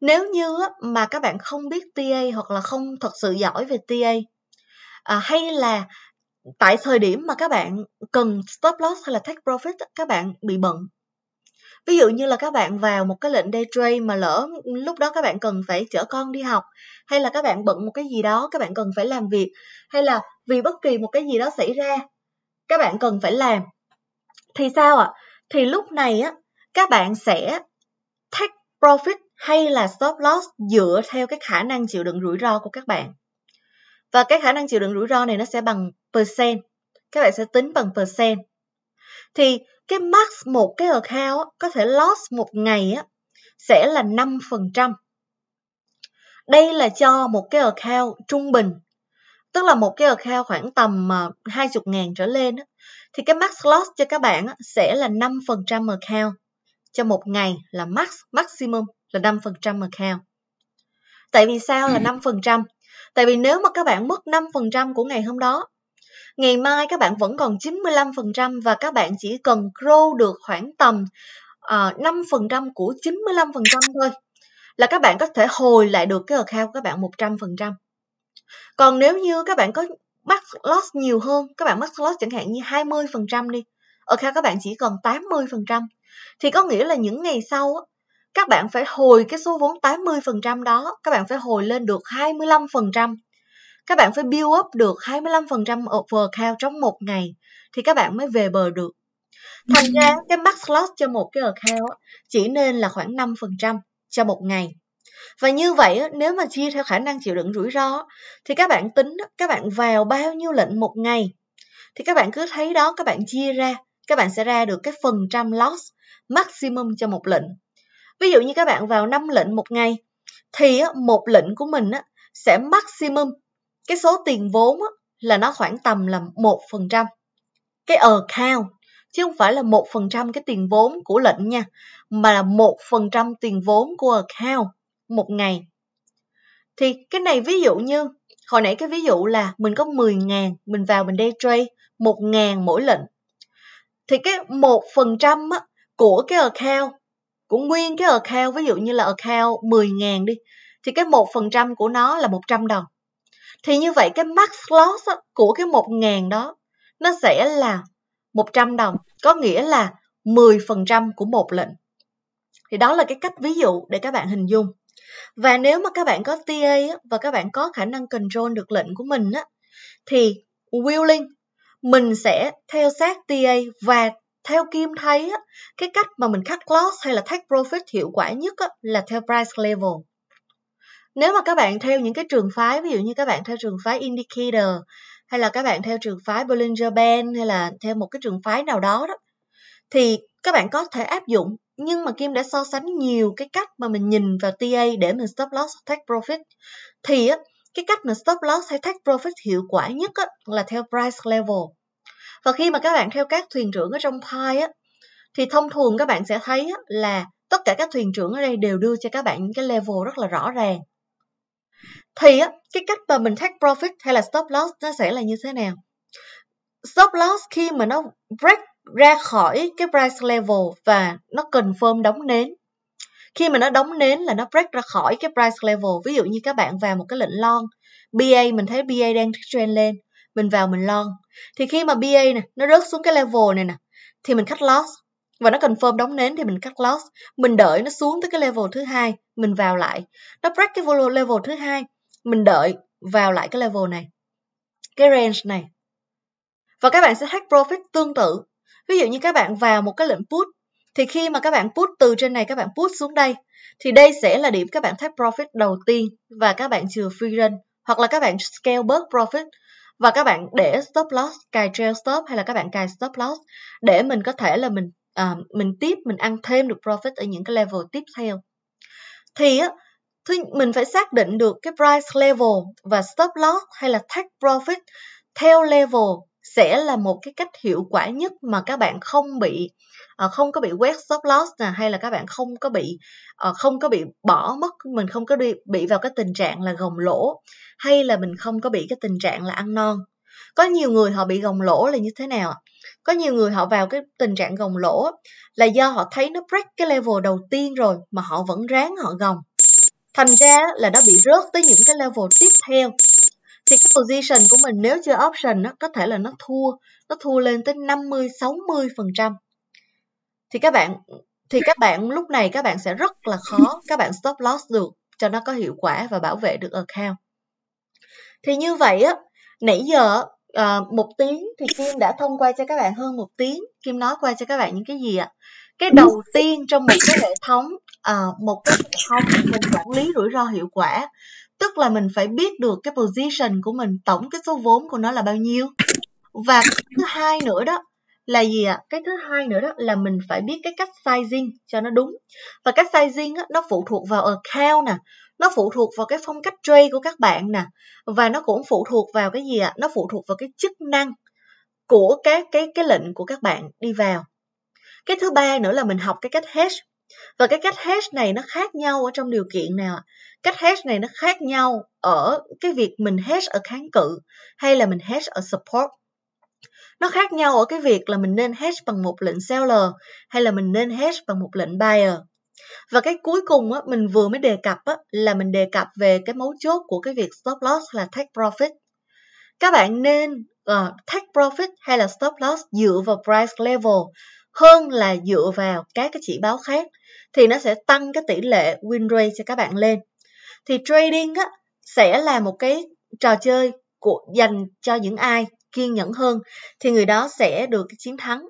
nếu như mà các bạn không biết TA hoặc là không thật sự giỏi về TA à, hay là tại thời điểm mà các bạn cần stop loss hay là take profit các bạn bị bận ví dụ như là các bạn vào một cái lệnh day trade mà lỡ lúc đó các bạn cần phải chở con đi học hay là các bạn bận một cái gì đó các bạn cần phải làm việc hay là vì bất kỳ một cái gì đó xảy ra các bạn cần phải làm thì sao ạ thì lúc này á các bạn sẽ take profit hay là stop loss dựa theo cái khả năng chịu đựng rủi ro của các bạn và cái khả năng chịu đựng rủi ro này nó sẽ bằng percent các bạn sẽ tính bằng percent thì cái max một cái account có thể loss một ngày á, sẽ là 5%. Đây là cho một cái account trung bình, tức là một cái account khoảng tầm 20 à, ngàn trở lên á, thì cái max loss cho các bạn á, sẽ là 5% account cho một ngày là max maximum là 5% account. Tại vì sao là 5%? Ừ. Tại vì nếu mà các bạn mất 5% của ngày hôm đó ngày mai các bạn vẫn còn 95% và các bạn chỉ cần grow được khoảng tầm uh, ờ, 5% của 95% thôi là các bạn có thể hồi lại được cái account của các bạn 100%. Còn nếu như các bạn có max loss nhiều hơn, các bạn max loss chẳng hạn như 20% đi, account các bạn chỉ còn 80%. Thì có nghĩa là những ngày sau các bạn phải hồi cái số vốn 80% đó, các bạn phải hồi lên được 25% các bạn phải build up được 25% overcount trong một ngày thì các bạn mới về bờ được thành ra ừ. cái max loss cho một cái account chỉ nên là khoảng 5% cho một ngày và như vậy nếu mà chia theo khả năng chịu đựng rủi ro thì các bạn tính các bạn vào bao nhiêu lệnh một ngày thì các bạn cứ thấy đó các bạn chia ra các bạn sẽ ra được cái phần trăm loss maximum cho một lệnh ví dụ như các bạn vào 5 lệnh một ngày thì một lệnh của mình sẽ maximum cái số tiền vốn á, là nó khoảng tầm là một phần trăm cái account chứ không phải là một phần trăm cái tiền vốn của lệnh nha mà là một phần trăm tiền vốn của account một ngày thì cái này ví dụ như hồi nãy cái ví dụ là mình có 10.000 mình vào mình day trade 1.000 mỗi lệnh thì cái một phần trăm của cái account của nguyên cái account ví dụ như là account 10.000 đi thì cái một phần trăm của nó là 100 đồng thì như vậy cái max loss của cái 1.000 đó nó sẽ là 100 đồng có nghĩa là 10% của một lệnh thì đó là cái cách ví dụ để các bạn hình dung và nếu mà các bạn có TA và các bạn có khả năng control được lệnh của mình á, thì willing mình sẽ theo sát TA và theo Kim thấy á, cái cách mà mình cắt loss hay là take profit hiệu quả nhất á, là theo price level nếu mà các bạn theo những cái trường phái ví dụ như các bạn theo trường phái indicator hay là các bạn theo trường phái Bollinger Band hay là theo một cái trường phái nào đó đó thì các bạn có thể áp dụng nhưng mà Kim đã so sánh nhiều cái cách mà mình nhìn vào TA để mình stop loss take profit thì á, cái cách mà stop loss hay take profit hiệu quả nhất á, là theo price level và khi mà các bạn theo các thuyền trưởng ở trong pie á, thì thông thường các bạn sẽ thấy á, là tất cả các thuyền trưởng ở đây đều đưa cho các bạn những cái level rất là rõ ràng thì á, cái cách mà mình take profit hay là stop loss nó sẽ là như thế nào stop loss khi mà nó break ra khỏi cái price level và nó confirm đóng nến khi mà nó đóng nến là nó break ra khỏi cái price level ví dụ như các bạn vào một cái lệnh lon BA mình thấy BA đang trend lên mình vào mình lon thì khi mà BA nè nó rớt xuống cái level này nè thì mình cắt loss và nó confirm đóng nến thì mình cắt loss mình đợi nó xuống tới cái level thứ hai mình vào lại nó break cái level thứ hai mình đợi vào lại cái level này cái range này và các bạn sẽ take profit tương tự ví dụ như các bạn vào một cái lệnh put thì khi mà các bạn put từ trên này các bạn put xuống đây thì đây sẽ là điểm các bạn take profit đầu tiên và các bạn trừ free run hoặc là các bạn scale bớt profit và các bạn để stop loss cài trail stop hay là các bạn cài stop loss để mình có thể là mình à, mình tiếp mình ăn thêm được profit ở những cái level tiếp theo thì á mình phải xác định được cái price level và stop loss hay là take profit theo level sẽ là một cái cách hiệu quả nhất mà các bạn không bị ờ, không có bị quét stop loss nè hay là các bạn không có bị ờ, không có bị bỏ mất mình không có đi bị vào cái tình trạng là gồng lỗ hay là mình không có bị cái tình trạng là ăn non có nhiều người họ bị gồng lỗ là như thế nào ạ có nhiều người họ vào cái tình trạng gồng lỗ là do họ thấy nó break cái level đầu tiên rồi mà họ vẫn ráng họ gồng thành ra là nó bị rớt tới những cái level tiếp theo thì cái position của mình nếu chưa option nó có thể là nó thua nó thua lên tới 50 60 phần trăm thì các bạn thì các bạn lúc này các bạn sẽ rất là khó các bạn stop loss được cho nó có hiệu quả và bảo vệ được account thì như vậy á nãy giờ à, một tiếng thì Kim đã thông qua cho các bạn hơn một tiếng Kim nói qua cho các bạn những cái gì ạ cái đầu tiên trong một cái hệ thống à, một cái hệ thống mình quản lý rủi ro hiệu quả tức là mình phải biết được cái position của mình tổng cái số vốn của nó là bao nhiêu và thứ hai nữa đó là gì ạ? Cái thứ hai nữa đó là mình phải biết cái cách sizing cho nó đúng. Và cách sizing đó nó phụ thuộc vào account nè, nó phụ thuộc vào cái phong cách trade của các bạn nè và nó cũng phụ thuộc vào cái gì ạ à? nó phụ thuộc vào cái chức năng của các cái cái lệnh của các bạn đi vào cái thứ ba nữa là mình học cái cách hedge và cái cách hedge này nó khác nhau ở trong điều kiện nào cách hedge này nó khác nhau ở cái việc mình hedge ở kháng cự hay là mình hedge ở support nó khác nhau ở cái việc là mình nên hedge bằng một lệnh seller hay là mình nên hedge bằng một lệnh buyer và cái cuối cùng á, mình vừa mới đề cập á, là mình đề cập về cái mấu chốt của cái việc stop loss là take profit các bạn nên uh, take profit hay là stop loss dựa vào price level hơn là dựa vào các cái chỉ báo khác thì nó sẽ tăng cái tỷ lệ win rate cho các bạn lên thì trading á, sẽ là một cái trò chơi của dành cho những ai kiên nhẫn hơn thì người đó sẽ được chiến thắng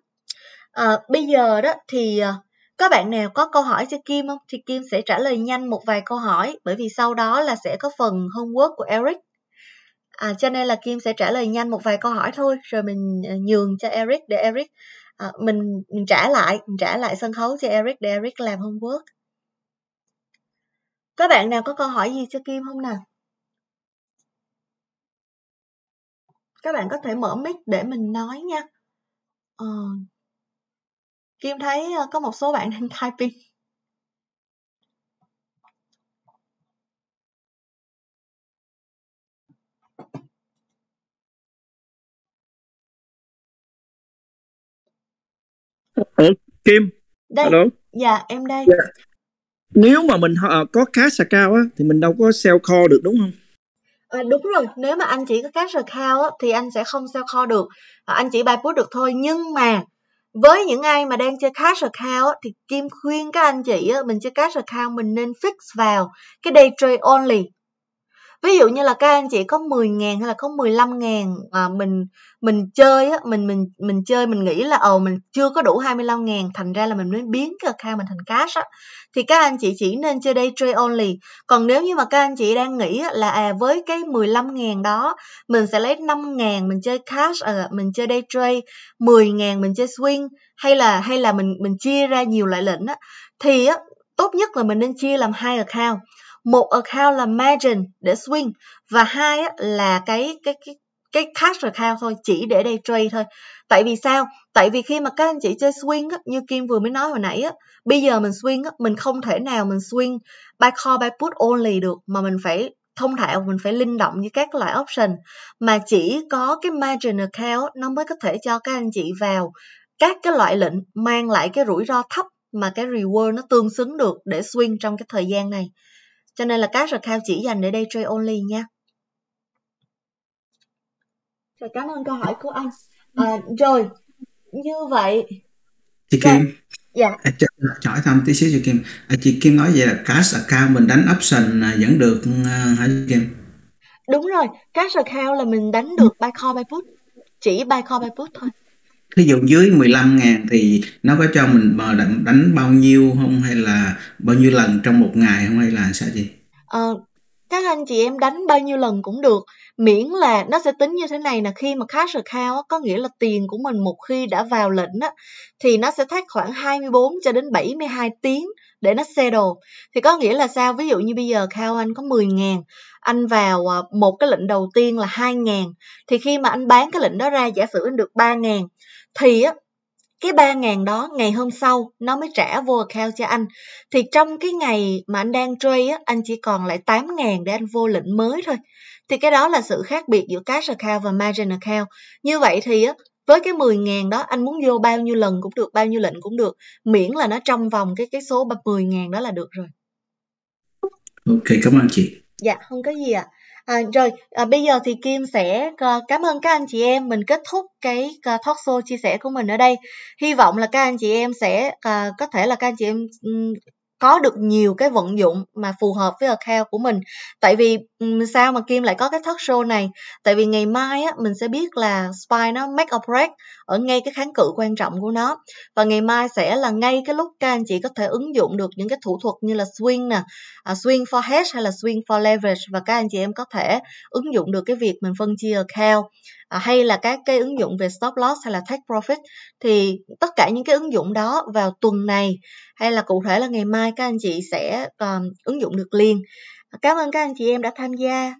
à, bây giờ đó thì uh, các bạn nào có câu hỏi cho Kim không? Thì Kim sẽ trả lời nhanh một vài câu hỏi bởi vì sau đó là sẽ có phần homework của Eric. À, cho nên là Kim sẽ trả lời nhanh một vài câu hỏi thôi rồi mình à, nhường cho Eric để Eric à, mình mình trả lại, mình trả lại sân khấu cho Eric để Eric làm homework. Các bạn nào có câu hỏi gì cho Kim không nào? Các bạn có thể mở mic để mình nói nha. Ờ, Kim thấy ờ, có một số bạn đang typing. Ủa, Kim. Đây. Hello. Dạ, em đây. Dạ. Nếu mà mình uh, có cash account á thì mình đâu có sell call được đúng không? À, đúng rồi, nếu mà anh chỉ có cash account á, thì anh sẽ không sell call được. À, anh chỉ buy put được thôi, nhưng mà với những ai mà đang chơi cash account thì Kim khuyên các anh chị mình chơi cash account mình nên fix vào cái day trade only ví dụ như là các anh chị có 10 ngàn hay là có 15 ngàn à, mình mình chơi á mình mình mình chơi mình nghĩ là ồ mình chưa có đủ 25 ngàn thành ra là mình mới biến cái account mình thành cash á thì các anh chị chỉ nên chơi day trade only còn nếu như mà các anh chị đang nghĩ là à với cái 15 ngàn đó mình sẽ lấy 5 ngàn mình chơi cash à, mình chơi day trade 10 ngàn mình chơi swing hay là hay là mình mình chia ra nhiều loại lệnh á thì á tốt nhất là mình nên chia làm hai account một account là margin để swing và hai là cái cái cái cái cash account thôi chỉ để day trade thôi tại vì sao tại vì khi mà các anh chị chơi swing á, như kim vừa mới nói hồi nãy á, bây giờ mình swing á, mình không thể nào mình swing buy call buy put only được mà mình phải thông thạo mình phải linh động với các loại option mà chỉ có cái margin account nó mới có thể cho các anh chị vào các cái loại lệnh mang lại cái rủi ro thấp mà cái reward nó tương xứng được để swing trong cái thời gian này cho nên là các account chỉ dành để day trade only nha. Rồi cảm ơn câu hỏi của anh. Ừ. À, rồi, như vậy... Chị Kim, dạ. dạ. À, cho, hỏi thăm tí xíu chị Kim. À, chị Kim nói vậy là cash account mình đánh option à, vẫn được ừ, à, hả chị Kim? Đúng rồi, cash account là mình đánh được buy call buy put. Chỉ buy call buy put thôi. Ví dụ dưới 15 ngàn thì nó có cho mình mà đánh, đánh bao nhiêu không hay là bao nhiêu lần trong một ngày không hay là sao chị? Ờ, các anh chị em đánh bao nhiêu lần cũng được miễn là nó sẽ tính như thế này là khi mà cash account á, có nghĩa là tiền của mình một khi đã vào lệnh á, thì nó sẽ thác khoảng 24 cho đến 72 tiếng để nó settle thì có nghĩa là sao ví dụ như bây giờ khao anh có 10 ngàn anh vào ờ, một cái lệnh đầu tiên là 2 ngàn thì khi mà anh bán cái lệnh đó ra giả sử anh được 3 ngàn thì á cái 3.000 đó ngày hôm sau nó mới trả vô account cho anh. Thì trong cái ngày mà anh đang trade á, anh chỉ còn lại 8.000 để anh vô lệnh mới thôi. Thì cái đó là sự khác biệt giữa cash account và margin account. Như vậy thì á, với cái 10.000 đó anh muốn vô bao nhiêu lần cũng được, bao nhiêu lệnh cũng được, miễn là nó trong vòng cái cái số 10.000 đó là được rồi. Ok, cảm ơn chị. Dạ, không có gì ạ. À. À, rồi à, bây giờ thì Kim sẽ uh, cảm ơn các anh chị em mình kết thúc cái uh, talk show chia sẻ của mình ở đây. Hy vọng là các anh chị em sẽ uh, có thể là các anh chị em um, có được nhiều cái vận dụng mà phù hợp với account của mình. Tại vì um, sao mà Kim lại có cái talk show này? Tại vì ngày mai á mình sẽ biết là spy nó make or break ở ngay cái kháng cự quan trọng của nó và ngày mai sẽ là ngay cái lúc các anh chị có thể ứng dụng được những cái thủ thuật như là swing nè à, swing for hedge hay là swing for leverage và các anh chị em có thể ứng dụng được cái việc mình phân chia account à, hay là các cái ứng dụng về stop loss hay là take profit thì tất cả những cái ứng dụng đó vào tuần này hay là cụ thể là ngày mai các anh chị sẽ um, ứng dụng được liền cảm ơn các anh chị em đã tham gia